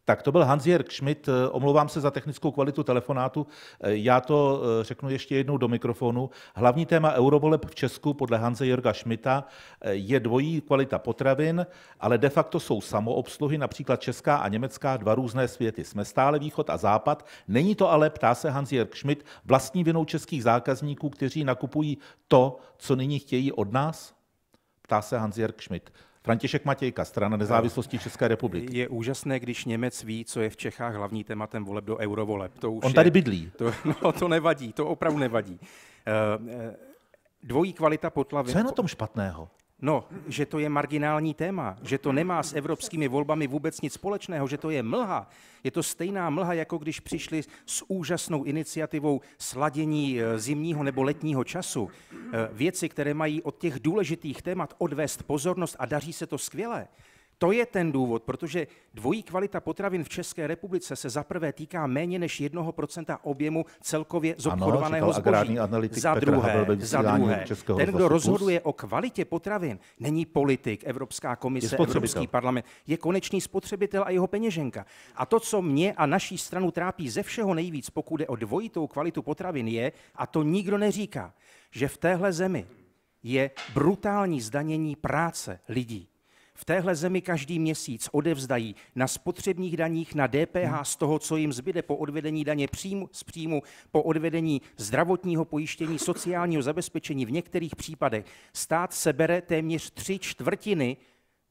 tak to byl Hans-Jörg Schmidt, omlouvám se za technickou kvalitu telefonátu, já to eh, řeknu ještě jednou do mikrofonu. Hlavní téma eurovoleb v Česku podle Hanse-Jörga Schmidta eh, je dvojí kvalita potravin, ale de facto jsou samoobsluhy, například česká a německá, dva různé světy. Jsme stále východ a západ, není to ale, ptá se Hans-Jörg Schmidt, vlastní vinou českých zákazníků, kteří nakupují to, co nyní chtějí od nás? Ptá se Hans-Jörg Schmidt. František Matějka, strana nezávislosti České republiky. Je úžasné, když Němec ví, co je v Čechách hlavní tématem voleb do eurovoleb. To už On je, tady bydlí. To, no, to nevadí, to opravdu nevadí. Uh, dvojí kvalita potravin. Co je na tom špatného? No, že to je marginální téma, že to nemá s evropskými volbami vůbec nic společného, že to je mlha. Je to stejná mlha, jako když přišli s úžasnou iniciativou sladění eh, zimního nebo letního času. Eh, věci, které mají od těch důležitých témat odvést pozornost a daří se to skvěle. To je ten důvod, protože dvojí kvalita potravin v České republice se zaprvé týká méně než 1% objemu celkově zobchodovaného ano, zboží. Za druhé, za druhé ten, kdo rozhoduje o kvalitě potravin, není politik, Evropská komise, Evropský parlament, je konečný spotřebitel a jeho peněženka. A to, co mě a naší stranu trápí ze všeho nejvíc, pokud je o dvojitou kvalitu potravin, je, a to nikdo neříká, že v téhle zemi je brutální zdanění práce lidí v téhle zemi každý měsíc odevzdají na spotřebních daních, na DPH z toho, co jim zbyde po odvedení daně příjmu, z příjmu, po odvedení zdravotního pojištění, sociálního zabezpečení, v některých případech stát sebere téměř tři čtvrtiny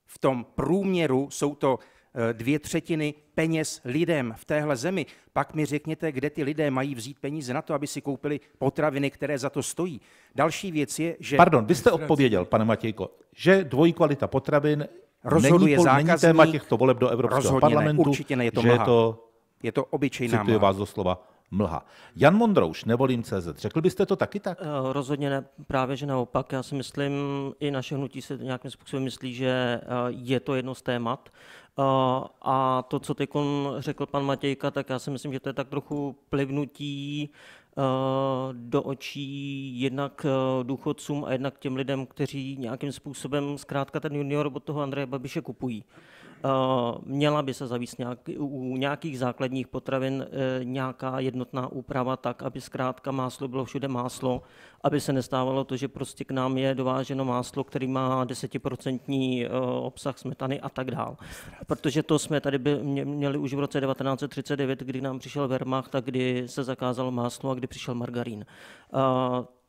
v tom průměru, jsou to Eh, dvě třetiny peněz lidem v téhle zemi, pak mi řekněte, kde ty lidé mají vzít peníze na to, aby si koupili potraviny, které za to stojí. Další věc je, že... Pardon, vy jste odpověděl, pane Matějko, že dvojí kvalita potravin rozhoduje není, zákazník, není téma těchto voleb do Evropského parlamentu, ne, určitě ne, je to že mlha. je to, je to obyčejná cituji vás doslova, mlha. Jan Mondrouš, nevolím CZ, řekl byste to taky tak? Eh, rozhodně ne, právě že naopak. Já si myslím, i naše hnutí se nějakým způsobem myslí, že eh, je to jedno z témat. Eh, a to, co teď řekl pan Matějka, tak já si myslím, že to je tak trochu plivnutí do očí jednak důchodcům a jednak těm lidem, kteří nějakým způsobem zkrátka ten junior od toho Andreje Babiše kupují. Eh, měla by se zavíst nějak, u nějakých základních potravin eh, nějaká jednotná úprava tak, aby zkrátka máslo bylo všude máslo, aby se nestávalo to, že prostě k nám je dováženo máslo, který má desetiprocentní eh, obsah smetany a tak dál. Protože to jsme tady by, měli už v roce 1939, kdy nám přišel Wehrmacht a kdy se zakázalo máslo a kdy přišel margarín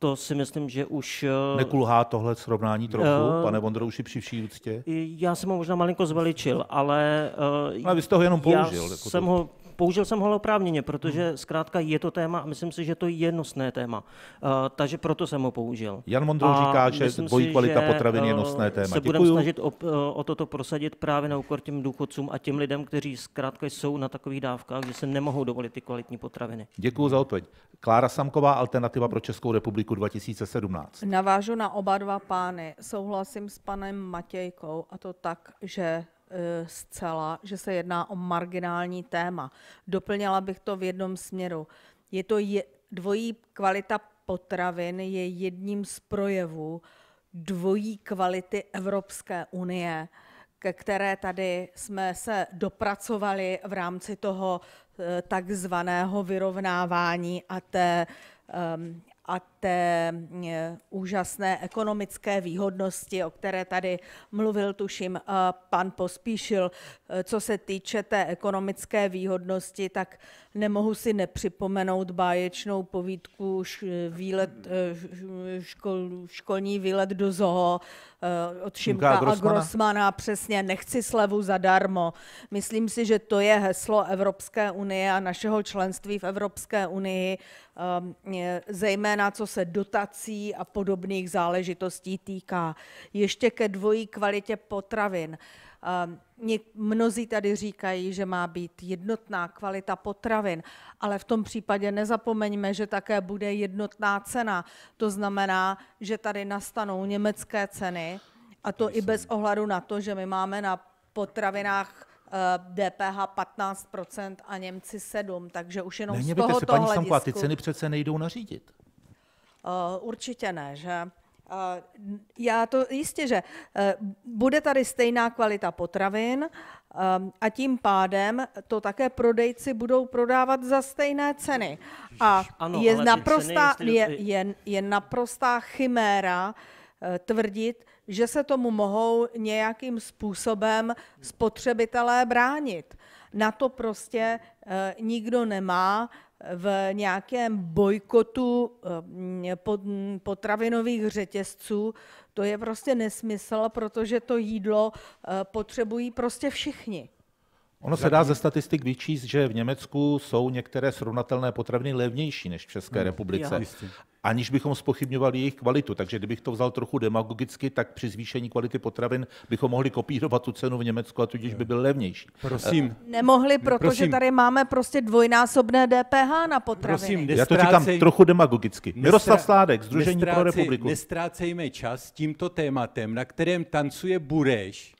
to si myslím, že už... Eh, Nekulhá tohle srovnání trochu, uh, pane Vondro, už při vší úctě? Já jsem ho možná malinko zveličil, ale... Uh, ale vy jste ho jenom použil. Já jako jsem to... ho Použil jsem ho oprávněně, protože hmm. zkrátka je to téma a myslím si, že to je nosné téma. Uh, takže proto jsem ho použil. Jan Mondro říká, že dvojí kvalita že potravin je eh, nosné téma. Se budeme snažit o, eh, o toto prosadit právě na úkor těm důchodcům a těm lidem, kteří zkrátka jsou na takových dávkách, že se nemohou dovolit ty kvalitní potraviny. Děkuji za odpověď. Klára Samková, Alternativa pro Českou republiku 2017. Navážu na oba dva pány. Souhlasím s panem Matějkou a to tak, že Eh, zcela, že se jedná o marginální téma. Doplněla bych to v jednom směru. Je to je, dvojí kvalita potravin je jedním z projevů dvojí kvality Evropské unie, ke které tady jsme se dopracovali v rámci toho eh, takzvaného vyrovnávání a té, ehm, a té eh, úžasné ekonomické výhodnosti, o které tady mluvil, tuším, eh, pan Pospíšil. Eh, co se týče té ekonomické výhodnosti, tak nemohu si nepřipomenout báječnou povídku výlet, škol, školní výlet do Zoho od Šimka a Grossmana. Grossmana. Přesně, nechci slevu zadarmo. Myslím si, že to je heslo Evropské unie a našeho členství v Evropské unii, zejména co se dotací a podobných záležitostí týká. Ještě ke dvojí kvalitě potravin. Ehm, mnozí tady říkají, že má být jednotná kvalita potravin, ale v tom případě nezapomeňme, že také bude jednotná cena. To znamená, že tady nastanou německé ceny, a to i bez ohledu na to, že my máme na potravinách ehm, DPH 15% a Němci 7%, takže už jenom Nehněvete z tohoto se, paní a ty ceny přece nejdou nařídit. Eh, určitě ne, že? Eh, já to jistě, že eh, bude tady stejná kvalita potravin a tím pádem to také prodejci budou prodávat za stejné ceny. A ano, je, naprostá, ceny, je, je, je naprostá chiméra tvrdit, že se tomu mohou nějakým způsobem spotřebitelé bránit. Na to prostě nikdo nemá v nějakém bojkotu eh, potravinových řetězců, to je prostě nesmysl, protože to jídlo eh, potřebují prostě všichni. Ono se dá ze statistik vyčíst, že v Německu jsou některé srovnatelné potraviny levnější než v České hmm. republice. Jo. Aniž bychom spochybňovali jejich kvalitu. Takže kdybych to vzal trochu demagogicky, tak při zvýšení kvality potravin bychom mohli kopírovat tu cenu v Německu a tudíž by byl levnější. Prosím. Eh, Nemohli, protože tady máme prostě dvojnásobné DPH na potraviny. Prosím, nestrácej, Já to říkám trochu demagogicky. Miroslav Sládek, Združení nestrácej, pro republiku. Nestrácejme čas tímto tématem, na kterém tancuje Bureš,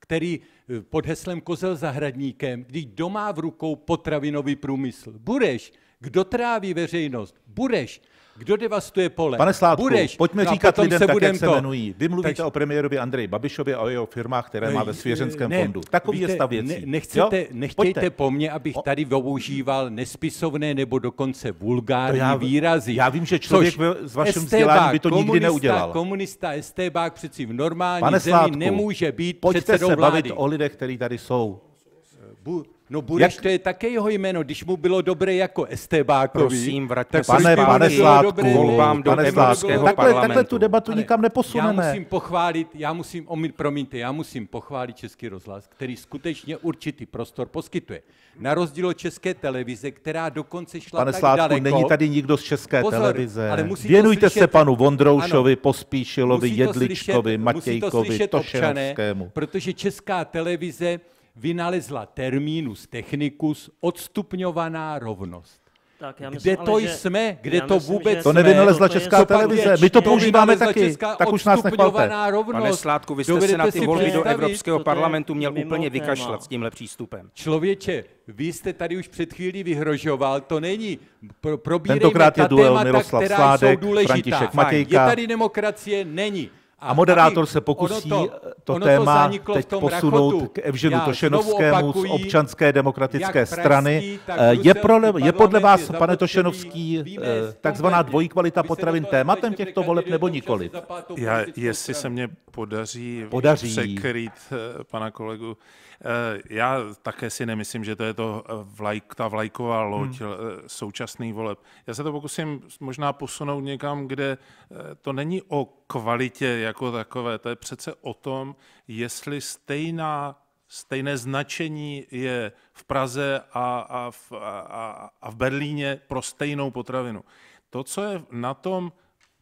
který Eh, pod heslem Kozel zahradníkem, když doma v rukou potravinový průmysl. Budeš, kdo tráví veřejnost? Budeš, kdo devastuje pole? Pane Sládku, Budeš. pojďme no říkat lidem se tak, jak se jmenují. Vy mluvíte Takže... o premiérovi Andreji Babišovi a o jeho firmách, které má ve svěřenském ne, fondu. Takový víte, je stav věcí. Ne, nechcete, nechtějte Pojďte. po mně, abych tady využíval nespisovné nebo dokonce vulgární já, výrazy. Já vím, že člověk Což s vaším vzděláním by to nikdy komunista, neudělal. Komunista Estébák přeci v normální Pane zemi Sládku, nemůže být pojďte se vlády. bavit o lidech, kteří tady jsou. Bu, No Budeš, jak... to je také jeho jméno. Když mu bylo dobré jako Estebákovi, Prosím, vraťte tak pane, pane Sládku, volbám do pane Evropského Sládku. Takhle, parlamentu. takhle tu debatu pane, nikam neposuneme. Já musím pochválit, já musím, promiňte, já musím pochválit Český rozhlas, který skutečně určitý prostor poskytuje. Na rozdíl od České televize, která dokonce šla pane tak Sládku, daleko. není tady nikdo z České Pozor, televize. Ale musí Věnujte slyšet, se panu Vondroušovi, ano, Pospíšilovi, Jedličkovi, Matějkovi, Tošenovskému. protože Česká televize vynalezla terminus technicus odstupňovaná rovnost. Tak, já myslím, kde to ale, jsme? Kde to myslím, vůbec To nevynalezla jako- Česká to televize, my to používáme taky, tak už nás nechvalte. Pane Sládku, vy jste Dovedete se na ty volby do Evropského parlamentu měl úplně vykašlat s tímhle přístupem. Člověče, vy jste tady už před chvílí vyhrožoval, to není. Pro, probírejme Tentokrát je ta duel témata, Miroslav Sládek, František Matějka. Je tady demokracie? Není. A moderátor se pokusí to, to téma to teď posunout k Evženu Já Tošenovskému opakuji, z občanské demokratické strany. Eh, je, pro, je podle vás, pane Tošenovský, eh, takzvaná dvojí kvalita potravin tématem těchto voleb nebo nikoli? Já, jestli se mně podaří, podaří. překrýt eh, pana kolegu Eh, já také si nemyslím, že to je to eh, vlajk, ta vlajková loď hmm. Eh, současný voleb. Já se to pokusím možná posunout někam, kde to není o kvalitě jako takové, to je přece o tom, jestli stejná stejné značení je v Praze a, a, v, a, a v Berlíně pro stejnou potravinu. To, co je na tom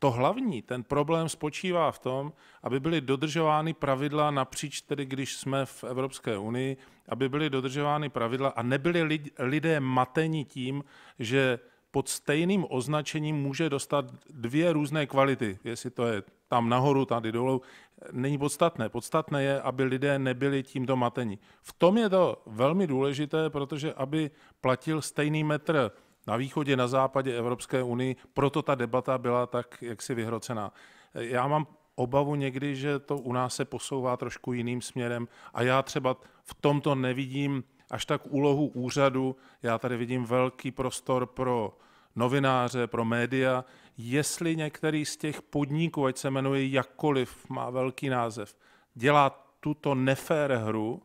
to hlavní, ten problém spočívá v tom, aby byly dodržovány pravidla napříč, tedy když jsme v Evropské unii, aby byly dodržovány pravidla a nebyli lidé mateni tím, že pod stejným označením může dostat dvě různé kvality, jestli to je tam nahoru, tady dolů, není podstatné. Podstatné je, aby lidé nebyli tímto mateni. V tom je to velmi důležité, protože aby platil stejný metr na východě, na západě Evropské unii, proto ta debata byla tak jaksi vyhrocená. Já mám obavu někdy, že to u nás se posouvá trošku jiným směrem a já třeba v tomto nevidím až tak úlohu úřadu, já tady vidím velký prostor pro novináře, pro média, jestli některý z těch podniků, ať se jmenuje jakkoliv, má velký název, dělá tuto nefér hru,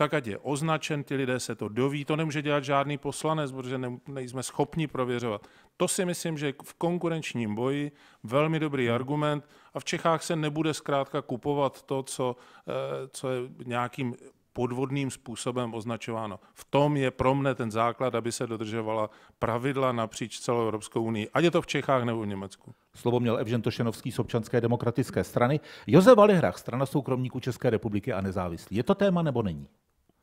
tak ať je označen, ty lidé se to doví, to nemůže dělat žádný poslanec, protože ne, nejsme schopni prověřovat. To si myslím, že v konkurenčním boji velmi dobrý argument a v Čechách se nebude zkrátka kupovat to, co, eh, co je nějakým podvodným způsobem označováno. V tom je pro mne ten základ, aby se dodržovala pravidla napříč celou Evropskou unii, ať je to v Čechách nebo v Německu. Slovo měl Evžen Tošenovský z občanské demokratické strany. Josef Valihrach, strana soukromníků České republiky a nezávislí. Je to téma nebo není?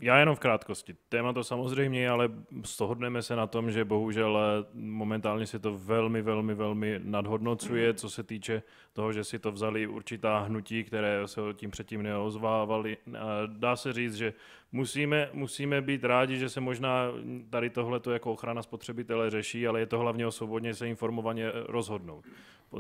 Já jenom v krátkosti. Téma to samozřejmě, ale shodneme se na tom, že bohužel eh, momentálně se to velmi, velmi, velmi nadhodnocuje, hmm. co se týče toho, že si to vzali určitá hnutí, které se tím předtím neozvávali. Eh, dá se říct, že musíme, musíme být rádi, že se možná tady tohle jako ochrana spotřebitele řeší, ale je to hlavně o svobodně se informovaně eh, rozhodnout.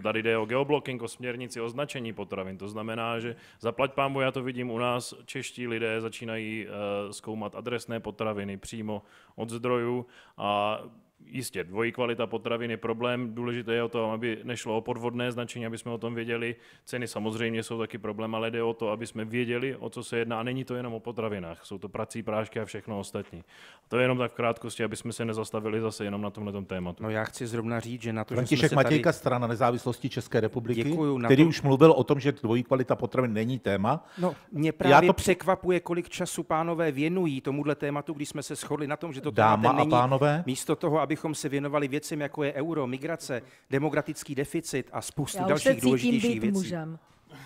Tady jde o geoblocking, o směrnici, o značení potravin. To znamená, že zaplať pámu, já to vidím u nás, čeští lidé začínají eh, zkoumat adresné potraviny přímo od zdrojů a jistě dvojí kvalita potravin je problém, důležité je o to, aby nešlo o podvodné značení, aby jsme o tom věděli. Ceny samozřejmě jsou taky problém, ale jde o to, aby jsme věděli, o co se jedná. A není to jenom o potravinách, jsou to prací, prášky a všechno ostatní. A to je jenom tak v krátkosti, aby jsme se nezastavili zase jenom na tomhle tématu. No já chci zrovna říct, že na to, František že jsme Matějka, tady... strana nezávislosti České republiky, Děkuju, který to... už mluvil o tom, že dvojí kvalita potravin není téma. No, mě právě já to... překvapuje, kolik času pánové věnují tomuhle tématu, když jsme se shodli na tom, že to Dáma není. a pánové, místo toho, abychom se věnovali věcem, jako je euro, migrace, demokratický deficit a spoustu Já dalších důležitějších věcí. Mužem.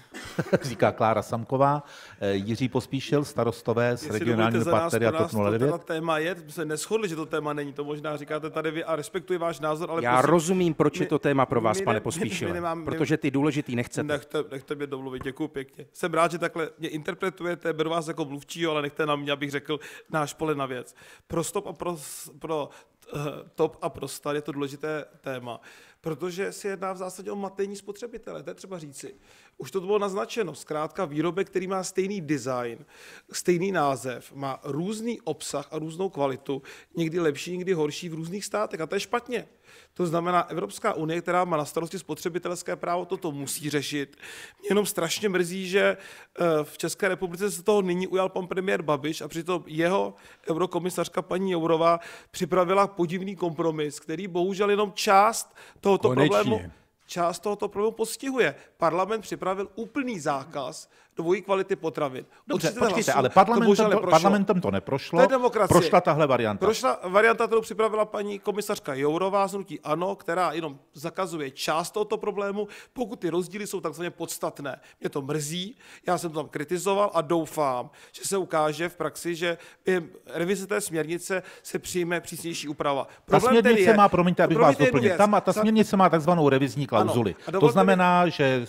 Říká Klára Samková. Eh, Jiří Pospíšil, starostové s regionálního partnery a TOP 09. To téma je, se neschodli, že to téma není, to možná říkáte tady vy a respektuji váš názor, ale... Já prosím, rozumím, proč my, je to téma pro vás, my, pane Pospíšil, protože ty důležitý nechcete. Nechte, nechte mě domluvit, děkuji pěkně. Jsem rád, že takhle mě interpretujete, beru vás jako mluvčího, ale nechte na mě, abych řekl náš pole na věc. Pro stop a pro, pro Eh, top a prostar, je to důležité téma protože se jedná v zásadě o matení spotřebitele, to je třeba říci. Už to bylo naznačeno, zkrátka výrobek, který má stejný design, stejný název, má různý obsah a různou kvalitu, někdy lepší, někdy horší v různých státech a to je špatně. To znamená, Evropská unie, která má na starosti spotřebitelské právo, toto musí řešit. Mě jenom strašně mrzí, že eh, v České republice se toho nyní ujal pan premiér Babiš a přitom jeho eurokomisařka paní Jourová připravila podivný kompromis, který bohužel jenom část toho tohoto Konečně. problému část tohoto problému postihuje. Parlament připravil úplný zákaz dvojí kvality potravin. Dobře, Dobře počkejte, ale parlamentem to, parlamentem to neprošlo. To je demokracie. Prošla tahle varianta. Prošla varianta, kterou připravila paní komisařka Jourová z Nutí Ano, která jenom zakazuje část tohoto problému, pokud ty rozdíly jsou takzvaně podstatné. Mě to mrzí, já jsem to tam kritizoval a doufám, že se ukáže v praxi, že během revize té směrnice se přijme přísnější úprava. Problém ta směrnice je, má, promiňte, abych vás doplnil, ta, ta směrnice má takzvanou revizní klauzuli. Ano, to znamená, znamená, že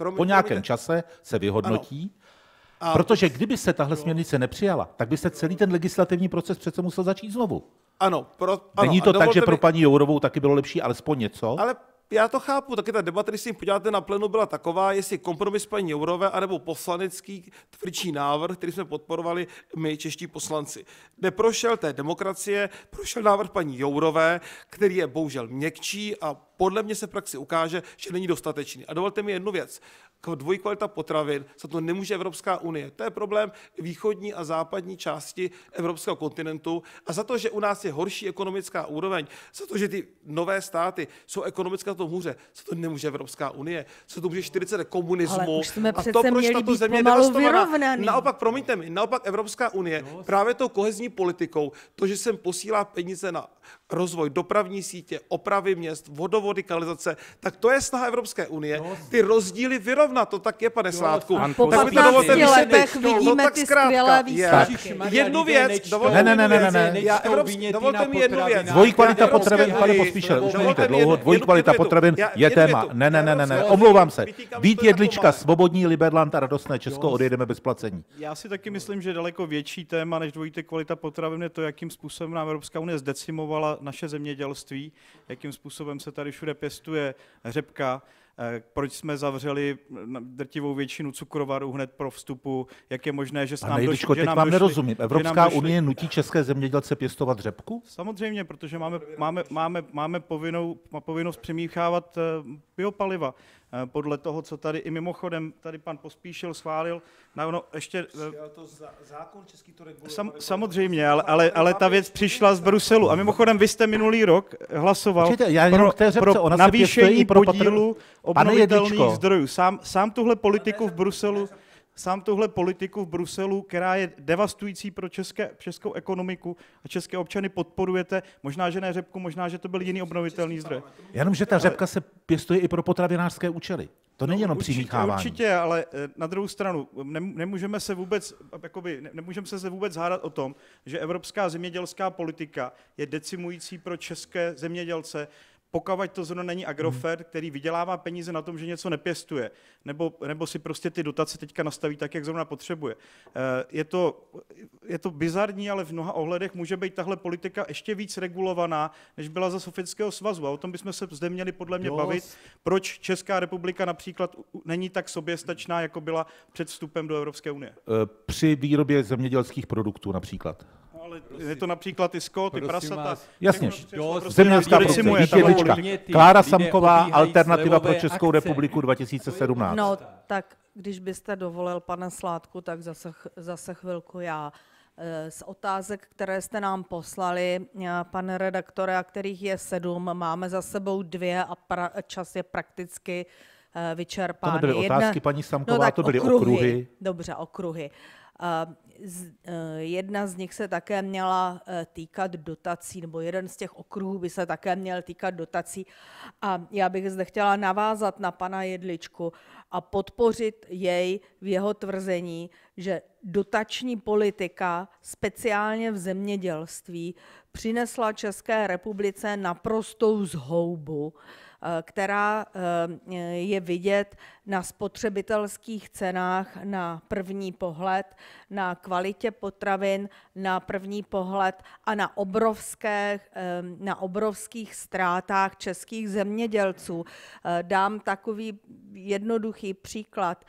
Promiň, po nějakém promiň. čase se vyhodnotí, A protože kdyby se tahle no. směrnice nepřijala, tak by se celý ten legislativní proces přece musel začít znovu. Ano, pro, ano. Není to tak, že mi... pro paní Jourovou taky bylo lepší alespoň něco? Ale já to chápu, taky ta debata, když si podíváte na plenu, byla taková, jestli kompromis paní Jourové anebo poslanecký tvrdší návrh, který jsme podporovali my, čeští poslanci. Neprošel té demokracie, prošel návrh paní Jourové, který je bohužel měkčí a podle mě se v praxi ukáže, že není dostatečný. A dovolte mi jednu věc. Jako dvojí kvalita potravin, za to nemůže Evropská unie. To je problém východní a západní části evropského kontinentu a za to, že u nás je horší ekonomická úroveň, za to, že ty nové státy jsou ekonomicky to hůře, za to nemůže Evropská unie, za to může 40 let komunismu Ale už jsme a to, proč tato země je Naopak, promiňte mi, naopak Evropská unie no. právě tou kohezní politikou, to, že sem posílá peníze na rozvoj dopravní sítě, opravy měst, vodovody, kanalizace, tak to je snaha Evropské unie no, ty rozdíly vyrovnat. To tak je, pane Sládku. Po tak mi to dovolte vysvětlit. vidíme ty no, no, skvělé výsledky. Jednu věc, dovolte ne, ne, ne, ne, ne. Já Evropský, dovolte mi jednu věc. Dvojí kvalita potravin, pane Pospíšel, už mluvíte dlouho, dvojí kvalita potravin je téma. Ne, ne, ne, ne, ne, omlouvám se. Vít Jedlička, Svobodní, Liberland a Radostné Česko, odjedeme bez placení. Já si taky myslím, že daleko větší téma než dvojí kvalita potravin je to, jakým způsobem nám Evropská unie zdecimovala formovala naše zemědělství, jakým způsobem se tady všude pěstuje řepka, eh, proč jsme zavřeli eh, drtivou většinu cukrovarů hned pro vstupu, jak je možné, že s námi došli... teď nám vám došli, nerozumím. Evropská došli... unie nutí české zemědělce pěstovat řepku? Samozřejmě, protože máme, máme, máme, máme povinnou, má povinnost přemíchávat eh, biopaliva. Eh, podle toho, co tady i mimochodem tady pan Pospíšil schválil. Na ono ještě, eh, to za, zákon český to reguluje. Sam, samozřejmě, ale, ale, ale ta věc přišla z Bruselu. A mimochodem, vy jste minulý rok hlasoval Určitě, já pro, řepce, pro navýšení pro podílu obnovitelných zdrojů. Sám, sám tuhle politiku v Bruselu sám tuhle politiku v Bruselu, která je devastující pro české, českou ekonomiku a české občany, podporujete. Možná, že ne řepku, možná, že to byl jiný obnovitelný zdroj. že ta řepka se pěstuje i pro potravinářské účely. To není no, jenom určitě, přimíchávání. Určitě, ale eh, na druhou stranu nemůžeme se vůbec, eh, jakoby, nemůžeme se vůbec hádat o tom, že evropská zemědělská politika je decimující pro české zemědělce pokud to zrovna není Agrofert, mhm. který vydělává peníze na tom, že něco nepěstuje, nebo, nebo si prostě ty dotace teďka nastaví tak, jak zrovna potřebuje. Eh, je to, je to bizarní, ale v mnoha ohledech může být tahle politika ještě víc regulovaná, než byla za Sovětského svazu. A o tom bychom se zde měli podle mě Dost. bavit, proč Česká republika například není tak soběstačná, jako byla před vstupem do Evropské unie. Eh, při výrobě zemědělských produktů například ale je to například i skot, i prasata. Vás. Jasně, Zeměnská prostě jedlička. Klára Samková, alternativa pro Českou akce. republiku 2017. No, tak když byste dovolil, pane Sládku, tak zase, zase chvilku já. Eh, z otázek, které jste nám poslali, eh, pane redaktore, a kterých je sedm, máme za sebou dvě a pra, čas je prakticky eh, vyčerpán. To nebyly otázky, paní Samková, no, to byly okruhy. okruhy. Dobře, okruhy. Eh, jedna z nich se také měla eh, týkat dotací, nebo jeden z těch okruhů by se také měl týkat dotací. A já bych zde chtěla navázat na pana Jedličku a podpořit jej v jeho tvrzení, že dotační politika, speciálně v zemědělství, přinesla České republice naprostou zhoubu Eh, která eh, je vidět na spotřebitelských cenách na první pohled, na kvalitě potravin na první pohled a na, obrovské, eh, na obrovských ztrátách českých zemědělců. Dám takový jednoduchý příklad.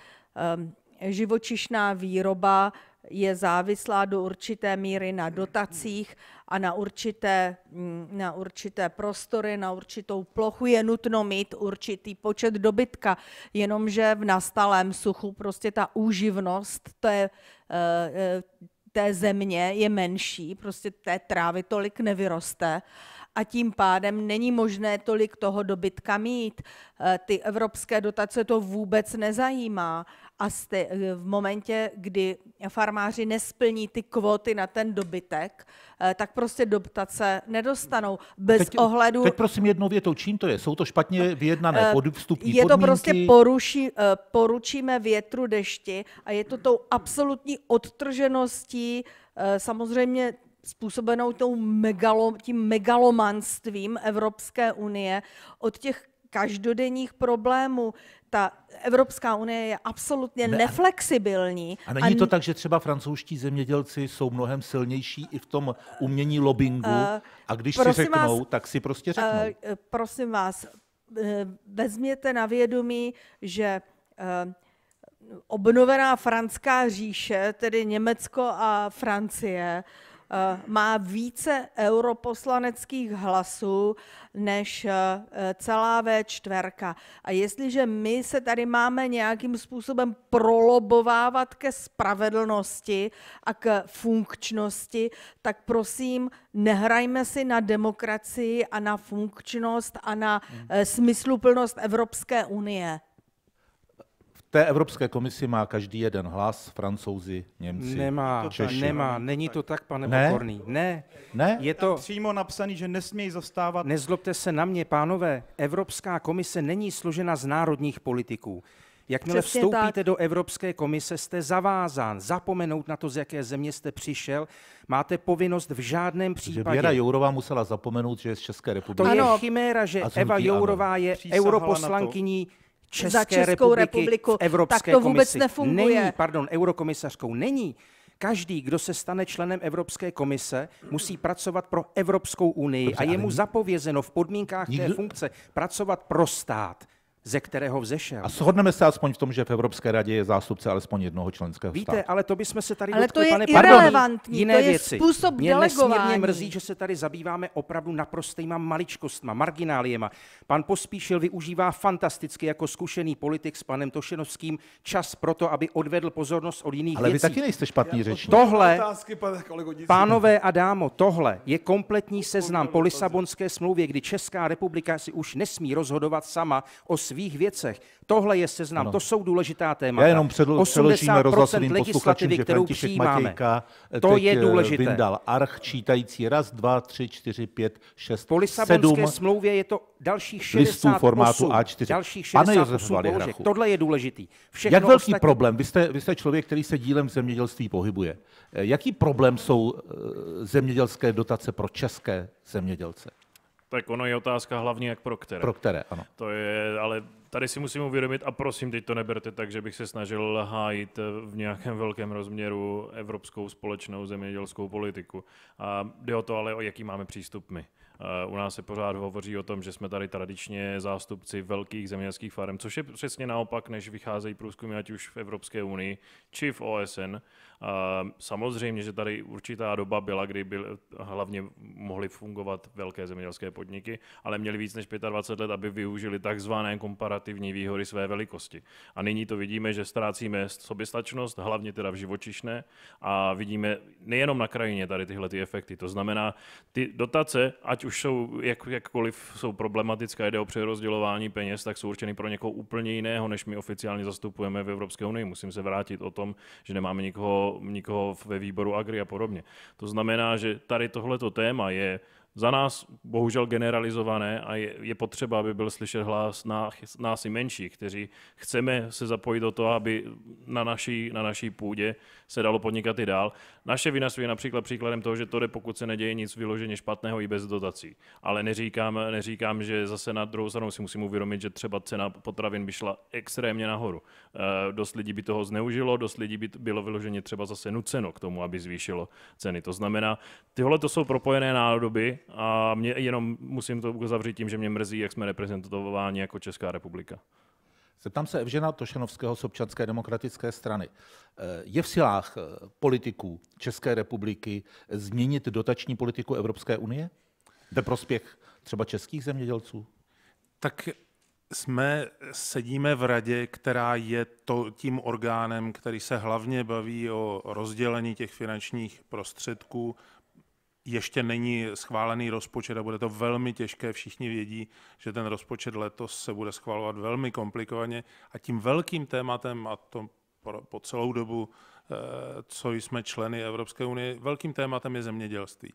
Živočišná výroba je závislá do určité míry na dotacích a na určité, mm, na určité prostory, na určitou plochu je nutno mít určitý počet dobytka, jenomže v nastalém suchu prostě ta úživnost té, eh, eh, té země je menší, prostě té trávy tolik nevyroste a tím pádem není možné tolik toho dobytka mít. Eh, ty evropské dotace to vůbec nezajímá a eh, v momentě, kdy farmáři nesplní ty kvóty na ten dobytek, eh, tak prostě dotace nedostanou bez teď, ohledu... Teď prosím jednou větou, čím to je? Jsou to špatně eh, vyjednané pod, vstupní Je to prostě podmínky? prostě poruší, poručíme větru dešti a je to tou absolutní odtržeností, samozřejmě způsobenou tou megalo, tím megalomanstvím Evropské unie od těch každodenních problémů. Ta Evropská unie je absolutně ne, neflexibilní. A není a to tak, že třeba francouzští zemědělci jsou mnohem silnější i v tom umění lobbingu uh, a když si řeknou, vás, tak si prostě řeknou. Uh, prosím vás, uh, vezměte na vědomí, že uh, obnovená Franská říše, tedy Německo a Francie, uh, Eh, má více europoslaneckých hlasů než eh, celá V4. A jestliže my se tady máme nějakým způsobem prolobovávat ke spravedlnosti a k funkčnosti, tak prosím, nehrajme si na demokracii a na funkčnost a na hmm. eh, smysluplnost Evropské unie té Evropské komisi má každý jeden hlas, francouzi, Němci, Nemá, Češi. nemá, není to tak, pane ne? Pokorný. Ne, ne? je to... Přímo napsané, že nesmějí zastávat... Nezlobte se na mě, pánové, Evropská komise není složena z národních politiků. Jakmile Přesně vstoupíte tak. do Evropské komise, jste zavázán zapomenout na to, z jaké země jste přišel. Máte povinnost v žádném případě. Že Věra Jourová musela zapomenout, že je z České republiky. To ano. je chiméra, že Eva Jourová ano. je Přísahala europoslankyní České za Českou republiku, republiku v Evropské tak to vůbec komisi. nefunguje. Není, pardon, eurokomisařkou není. Každý, kdo se stane členem Evropské komise, musí pracovat pro Evropskou unii Dobře, a je mu zapovězeno v podmínkách nikdo... té funkce pracovat pro stát ze kterého vzešel. A shodneme se aspoň v tom, že v Evropské radě je zástupce alespoň jednoho členského Víte, státu. ale to bychom se tady ale dotkli, to je pane irrelevantní, jiné to je věci. způsob Mě delegování. mrzí, že se tady zabýváme opravdu naprostýma maličkostma, margináliema. Pan Pospíšil využívá fantasticky jako zkušený politik s panem Tošenovským čas pro to, aby odvedl pozornost od jiných ale věcí. Ale vy taky nejste špatný řečník. Tohle, otázky, pane kolego, pánové a dámo, tohle je kompletní seznam po Lisabonské smlouvě, kdy Česká republika si už nesmí rozhodovat sama o svých věcech. Tohle je seznam, ano. to jsou důležitá témata. Já jenom předl- přeložíme rozhlasovým legislativy, že kterou František přijímáme, to je eh, důležité. vyndal arch čítající raz, dva, tři, čtyři, pět, šest, Po Lisabonské sedm smlouvě je to dalších 60 listů formátu A4. Dalších 68 Pane Josef Tohle je důležitý. Všechno Jak velký ostatní... problém? Vy jste, vy jste člověk, který se dílem v zemědělství pohybuje. Eh, jaký problém jsou eh, zemědělské dotace pro české zemědělce? Tak ono je otázka hlavně jak pro které. Pro které, ano. To je, ale tady si musím uvědomit, a prosím, teď to neberte tak, že bych se snažil hájit eh, v nějakém velkém rozměru evropskou společnou zemědělskou politiku. A jde o to ale, o jaký máme přístup my. Eh, u nás se pořád hovoří o tom, že jsme tady tradičně zástupci velkých zemědělských farm, což je přesně naopak, než vycházejí průzkumy, ať už v Evropské unii či v OSN. Ehm, samozřejmě, že tady určitá doba byla, kdy byl, hlavně mohly fungovat velké zemědělské podniky, ale měli víc než 25 let, aby využili takzvané komparativní výhody své velikosti. A nyní to vidíme, že ztrácíme soběstačnost, hlavně teda v živočišné, a vidíme nejenom na krajině tady tyhle ty efekty. To znamená, ty dotace, ať už jsou jak, jakkoliv jsou problematické, jde o přerozdělování peněz, tak jsou určeny pro někoho úplně jiného, než my oficiálně zastupujeme v Evropské unii. Musím se vrátit o tom, že nemáme nikoho nikoho, ve výboru Agri a podobně. To znamená, že tady tohleto téma je za nás bohužel generalizované a je, je potřeba, aby byl slyšet hlas nás, nás i menších, kteří chceme se zapojit do toho, aby na naší, na naší půdě se dalo podnikat i dál. Naše vina je například příkladem toho, že to jde, pokud se neděje nic vyloženě špatného i bez dotací. Ale neříkám, neříkám, že zase na druhou stranu si musím uvědomit, že třeba cena potravin by šla extrémně nahoru. E, dost lidí by toho zneužilo, dost lidí by bylo vyloženě třeba zase nuceno k tomu, aby zvýšilo ceny. To znamená, tyhle to jsou propojené nádoby a mě jenom musím to uzavřít tím, že mě mrzí, jak jsme reprezentováni jako Česká republika. Zeptám se Evžena Tošenovského z občanské demokratické strany. Eh, je v silách eh, politiků České republiky změnit dotační politiku Evropské unie ve prospěch třeba českých zemědělců? Tak jsme, sedíme v radě, která je to, tím orgánem, který se hlavně baví o rozdělení těch finančních prostředků ještě není schválený rozpočet a bude to velmi těžké. Všichni vědí, že ten rozpočet letos se bude schvalovat velmi komplikovaně a tím velkým tématem, a to po celou dobu, eh, co jsme členy Evropské unie, velkým tématem je zemědělství.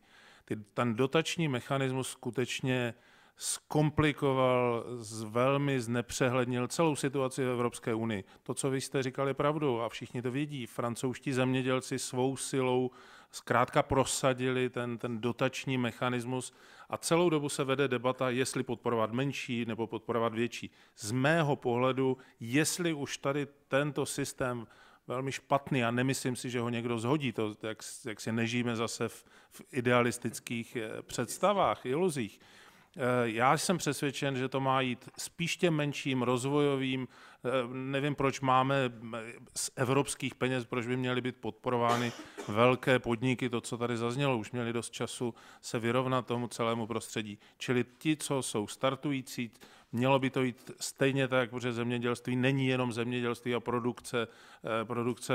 Ten dotační mechanismus skutečně zkomplikoval, velmi znepřehlednil celou situaci v Evropské unii. To, co vy jste říkali, je pravdou a všichni to vědí. Francouzští zemědělci svou silou zkrátka prosadili ten, ten dotační mechanismus a celou dobu se vede debata, jestli podporovat menší nebo podporovat větší. Z mého pohledu, jestli už tady tento systém velmi špatný a nemyslím si, že ho někdo zhodí, to, jak, jak si nežijeme zase v, v idealistických eh, představách, iluzích. Eh, já jsem přesvědčen, že to má jít spíš těm menším rozvojovým Eh, nevím, proč máme eh, z evropských peněz, proč by měly být podporovány velké podniky, to, co tady zaznělo, už měli dost času se vyrovnat tomu celému prostředí. Čili ti, co jsou startující, mělo by to jít stejně tak, protože zemědělství není jenom zemědělství a produkce, eh, produkce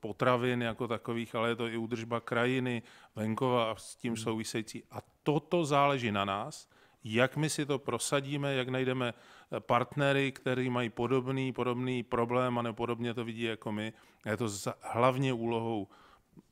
potravin jako takových, ale je to i údržba krajiny, venkova a s tím hmm. související. A toto záleží na nás, jak my si to prosadíme, jak najdeme partnery, kteří mají podobný, podobný problém a nepodobně to vidí jako my. A je to hlavně úlohou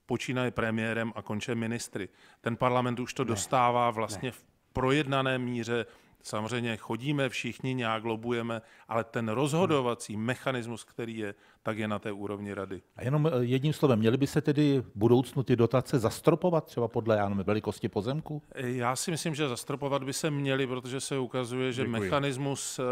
počínaje premiérem a konče ministry. Ten parlament už to ne, dostává vlastně ne. v projednané míře. Samozřejmě chodíme všichni, nějak lobujeme, ale ten rozhodovací mechanismus, který je, tak je na té úrovni rady. A jenom eh, jedním slovem, měly by se tedy v budoucnu ty dotace zastropovat třeba podle já nevím, velikosti pozemku? Já si myslím, že zastropovat by se měly, protože se ukazuje, že Děkuji. mechanismus eh,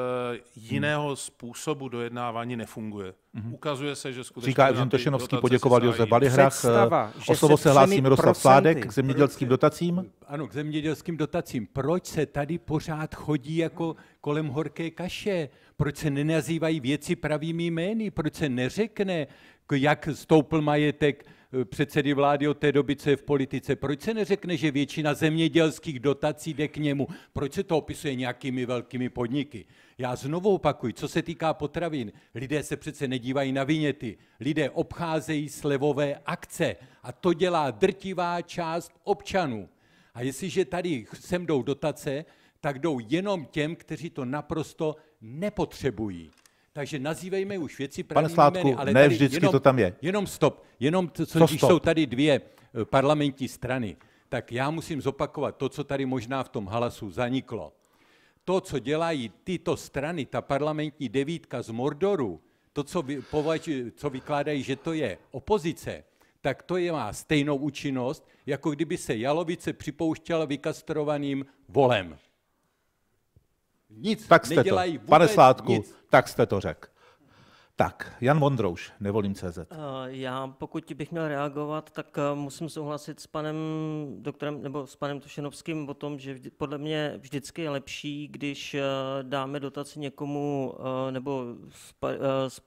jiného hmm. způsobu dojednávání nefunguje. Mm-hmm. Ukazuje se, že skutečně... Říká Evžen Tošenovský, poděkoval Josef Balihrach. Eh, o slovo se hlásí Miroslav Sládek k zemědělským dotacím. Ano, k zemědělským dotacím. Proč se tady pořád chodí jako kolem horké kaše? Proč se nenazývají věci pravými jmény? Proč se neřekne, jak stoupl majetek eh, předsedy vlády od té doby, co je v politice? Proč se neřekne, že většina zemědělských dotací jde k němu? Proč se to opisuje nějakými velkými podniky? Já znovu opakuju, co se týká potravin, lidé se přece nedívají na viněty, lidé obcházejí slevové akce a to dělá drtivá část občanů. A jestliže tady sem jdou dotace, tak jdou jenom těm, kteří to naprosto nepotřebují. Takže nazývejme už věci pravými Pane Sládku, jmény, ale ne vždycky jenom, to tam je. Jenom stop. Jenom to, co, co když stop? jsou tady dvě eh, parlamentní strany, tak já musím zopakovat to, co tady možná v tom halasu zaniklo. To, co dělají tyto strany, ta parlamentní devítka z Mordoru, to, co, vy, považ, co vykládají, že to je opozice, tak to je má stejnou účinnost, jako kdyby se Jalovice připouštěla vykastrovaným volem. Nic, tak jste to, pane Sládku, nic. tak jste to řekl. Tak, Jan Vondrouš, nevolím CZ. Eh, já, pokud bych měl reagovat, tak eh, musím souhlasit s panem doktorem nebo s panem Tušenovským o tom, že vždy, podle mě vždycky je lepší, když eh, dáme dotaci někomu nebo s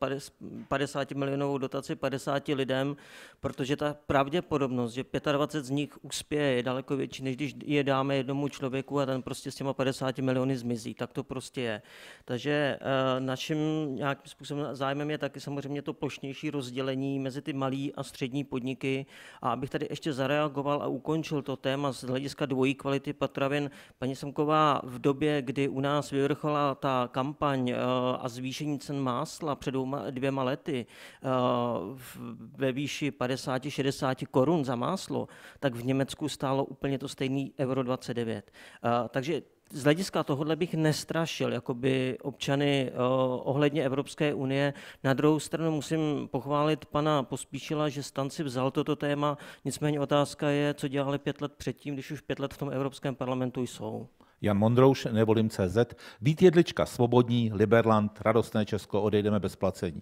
50 milionovou dotaci 50 lidem, protože ta pravděpodobnost, že 25 z nich uspěje, je daleko větší, než když je dáme jednomu člověku a ten prostě s těma 50 miliony zmizí. Tak to prostě je. Takže naším nějakým způsobem zájem zájmem je taky samozřejmě to plošnější rozdělení mezi ty malí a střední podniky. A abych tady ještě zareagoval a ukončil to téma z hlediska dvojí kvality potravin, paní Samková, v době, kdy u nás vyvrchala ta kampaň eh, a zvýšení cen másla před dvěma lety eh, ve výši 50-60 korun za máslo, tak v Německu stálo úplně to stejný euro 29. Eh, takže z hlediska tohohle bych nestrašil jakoby občany eh, ohledně Evropské unie. Na druhou stranu musím pochválit pana Pospíšila, že stanci vzal toto téma, nicméně otázka je, co dělali pět let předtím, když už pět let v tom Evropském parlamentu jsou. Jan Mondrouš, nevolím CZ, Vít Jedlička, Svobodní, Liberland, Radostné Česko, odejdeme bez placení.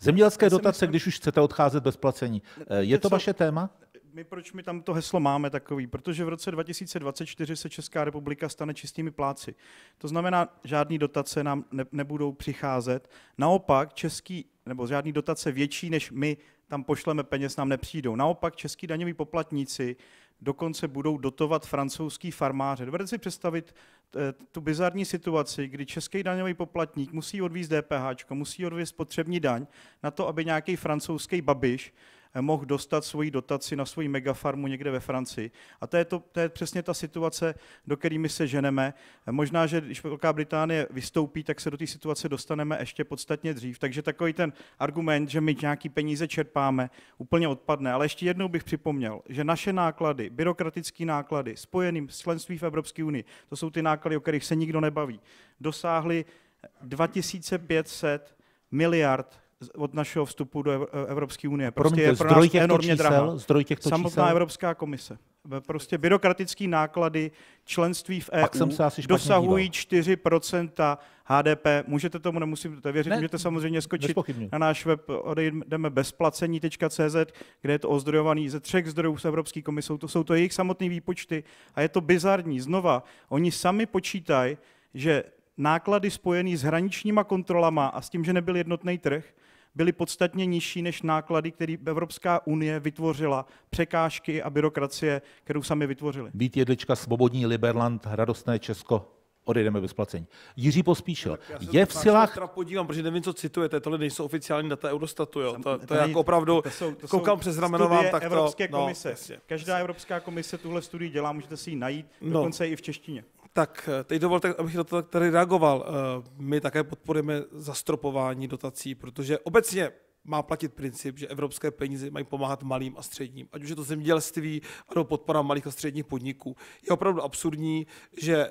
Zemědělské dotace, myslím, když už chcete odcházet bez placení. Eh, je to vaše téma? my proč my tam to heslo máme takový? Protože v roce 2024 se Česká republika stane čistými pláci. To znamená, žádné dotace nám ne, nebudou přicházet. Naopak český, nebo žádné dotace větší, než my tam pošleme peněz, nám nepřijdou. Naopak český daňoví poplatníci dokonce budou dotovat francouzský farmáře. Dovedete si představit eh, tu bizarní situaci, kdy český daňový poplatník musí odvízt DPH, musí odvízt potřební daň na to, aby nějaký francouzský babiš mohl dostat svoji dotaci na svoji megafarmu někde ve Francii. A to je, to, to je přesně ta situace, do které my se ženeme. Možná, že když Velká Británie vystoupí, tak se do té situace dostaneme ještě podstatně dřív. Takže takový ten argument, že my nějaký peníze čerpáme, úplně odpadne. Ale ještě jednou bych připomněl, že naše náklady, byrokratické náklady, spojeným s členstvím v Evropské unii, to jsou ty náklady, o kterých se nikdo nebaví, dosáhly 2500 miliard od našeho vstupu do e, Evropské unie. Prostě Promiňte, je pro zdroj těchto enormně čísel, Zdroj těchto Samotná čísel? Evropská komise. Prostě byrokratické náklady členství v EU e dosahují 4% HDP. Můžete tomu, nemusíte věřit, ne, můžete samozřejmě skočit na náš web odejdeme bezplacení.cz, kde je to ozdrojovaný ze třech zdrojů s Evropské komisou. To jsou to jejich samotné výpočty a je to bizarní. Znova, oni sami počítají, že náklady spojené s hraničníma kontrolama a s tím, že nebyl jednotný trh, byly podstatně nižší než náklady, které Evropská unie vytvořila, překážky a byrokracie, kterou sami vytvořili. Vít Jedlička, Svobodní Liberland, Radostné Česko, odejdeme bez placení. Jiří Pospíšil, je v silách... Já podívám, protože nevím, co citujete, tohle nejsou oficiální data Eurostatu, jo. To, to, je jako opravdu, to jsou, to koukám přes rameno vám, tak Evropské to... No, komise. No, Každá Evropská komise tuhle studii dělá, můžete si ji najít, no. i v češtině. Tak eh, teď dovolte, abych na to tady reagoval. Eh, my také podporujeme zastropování dotací, protože obecně má platit princip, že evropské peníze mají pomáhat malým a středním, ať už je to zemědělství, nebo podpora malých a středních podniků. Je opravdu absurdní, že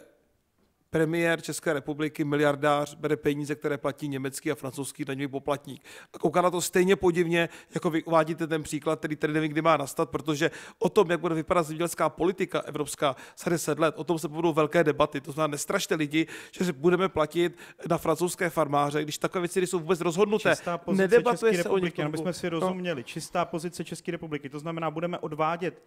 premiér České republiky, miliardář, bere peníze, které platí německý a francouzský daňový poplatník. A kouká na to stejně podivně, jako vy uvádíte ten příklad, který tady nevím, kdy má nastat, protože o tom, jak bude vypadat zemědělská politika evropská za 10 let, o tom se budou velké debaty. To znamená, nestrašte lidi, že se budeme platit na francouzské farmáře, když takové věci jsou vůbec rozhodnuté. Čistá pozice Nedebatuje České se republiky, o nich, aby jsme si no. rozuměli. No. Čistá pozice České republiky, to znamená, budeme odvádět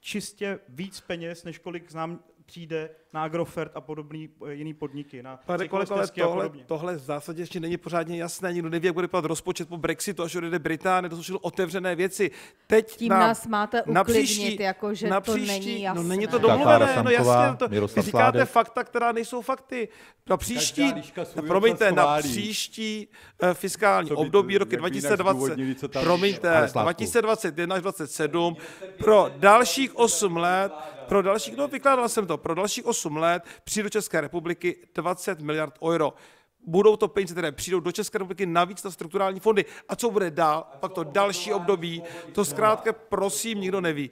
čistě víc peněz, než kolik znám přijde na Agrofert a podobný eh, jiný podniky. Na Pane kolego, ale tohle, tohle v zásadě ještě není pořádně jasné. Nikdo neví, jak bude vypadat rozpočet po Brexitu, až odejde Británie, to jsou otevřené věci. Teď Tím na, nás máte uklidnit, na příští, jako, že na příští, to není no, jasné. No není to domluvené, Samková, no jasně. To, vy říkáte Sládek. fakta, která nejsou fakty. Na příští, eh, na, promiňte, na příští uh, fiskální období roky 2020, promiňte, 2021 až 2027, pro dalších 8 let pro další, no vykládal jsem to, pro další 8 let přijde do České republiky 20 miliard euro budou to peníze, které přijdou do České republiky navíc na strukturální fondy. A co bude dál? Pak to další období, to zkrátka prosím nikdo neví.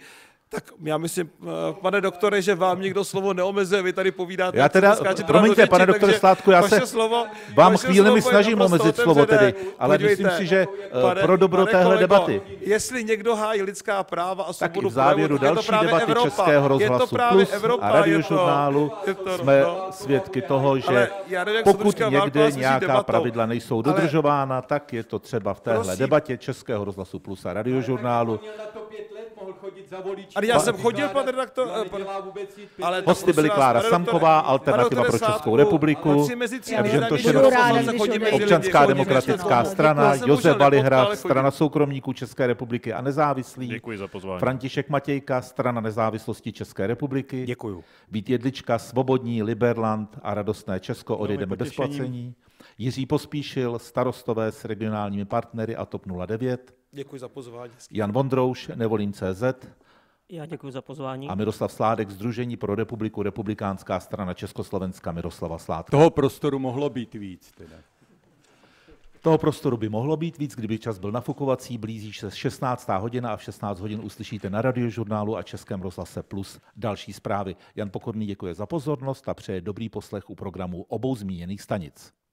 Tak já myslím, eh, pane doktore, že vám nikdo slovo neomezuje, vy tady povídáte. Já teda, promiňte, řeči, pane doktore Sládku, já se slovo, vám chvíli mi snažím omezit slovo tedy, ale Podívejte, myslím si, že eh, pane, pro dobro pane téhle kolego, debaty. Jestli někdo hájí lidská práva a svobodu tak v závěru projevu, další debaty Evropa, Českého rozhlasu Plus Evropa, a radiožurnálu je to, je to, jsme no, svědky toho, že nevím, pokud někde nějaká pravidla nejsou dodržována, tak je to třeba v téhle debatě Českého rozhlasu Plus a radiožurnálu mohl chodit za voliči. Ale já jsem chodil, pan redaktor. Eh, pan... Ale Hosty byly Klára Samková, Alternativa pro Českou republiku, Evžen Občanská demokratická strana, Josef Valihrad, Strana soukromníků České republiky a nezávislí. Děkuji za pozvání. František Matějka, Strana nezávislosti České republiky. Děkuji. Vít Jedlička, Svobodní, Liberland a Radostné Česko, odejdeme bez placení. Jiří Pospíšil, starostové s regionálními partnery a TOP 09. Děkuji za pozvání. Jan Vondrouš, Nevolím CZ. Já děkuji za pozvání. A Miroslav Sládek, Združení pro republiku, Republikánská strana Československa Miroslava Sládka. Toho prostoru mohlo být víc. Teda. Toho prostoru by mohlo být víc, kdyby čas byl nafukovací, blíží se 16. hodina a v 16 hodin uslyšíte na radiožurnálu a Českém rozhlase plus další zprávy. Jan Pokorný děkuje za pozornost a přeje dobrý poslech u programu obou zmíněných stanic.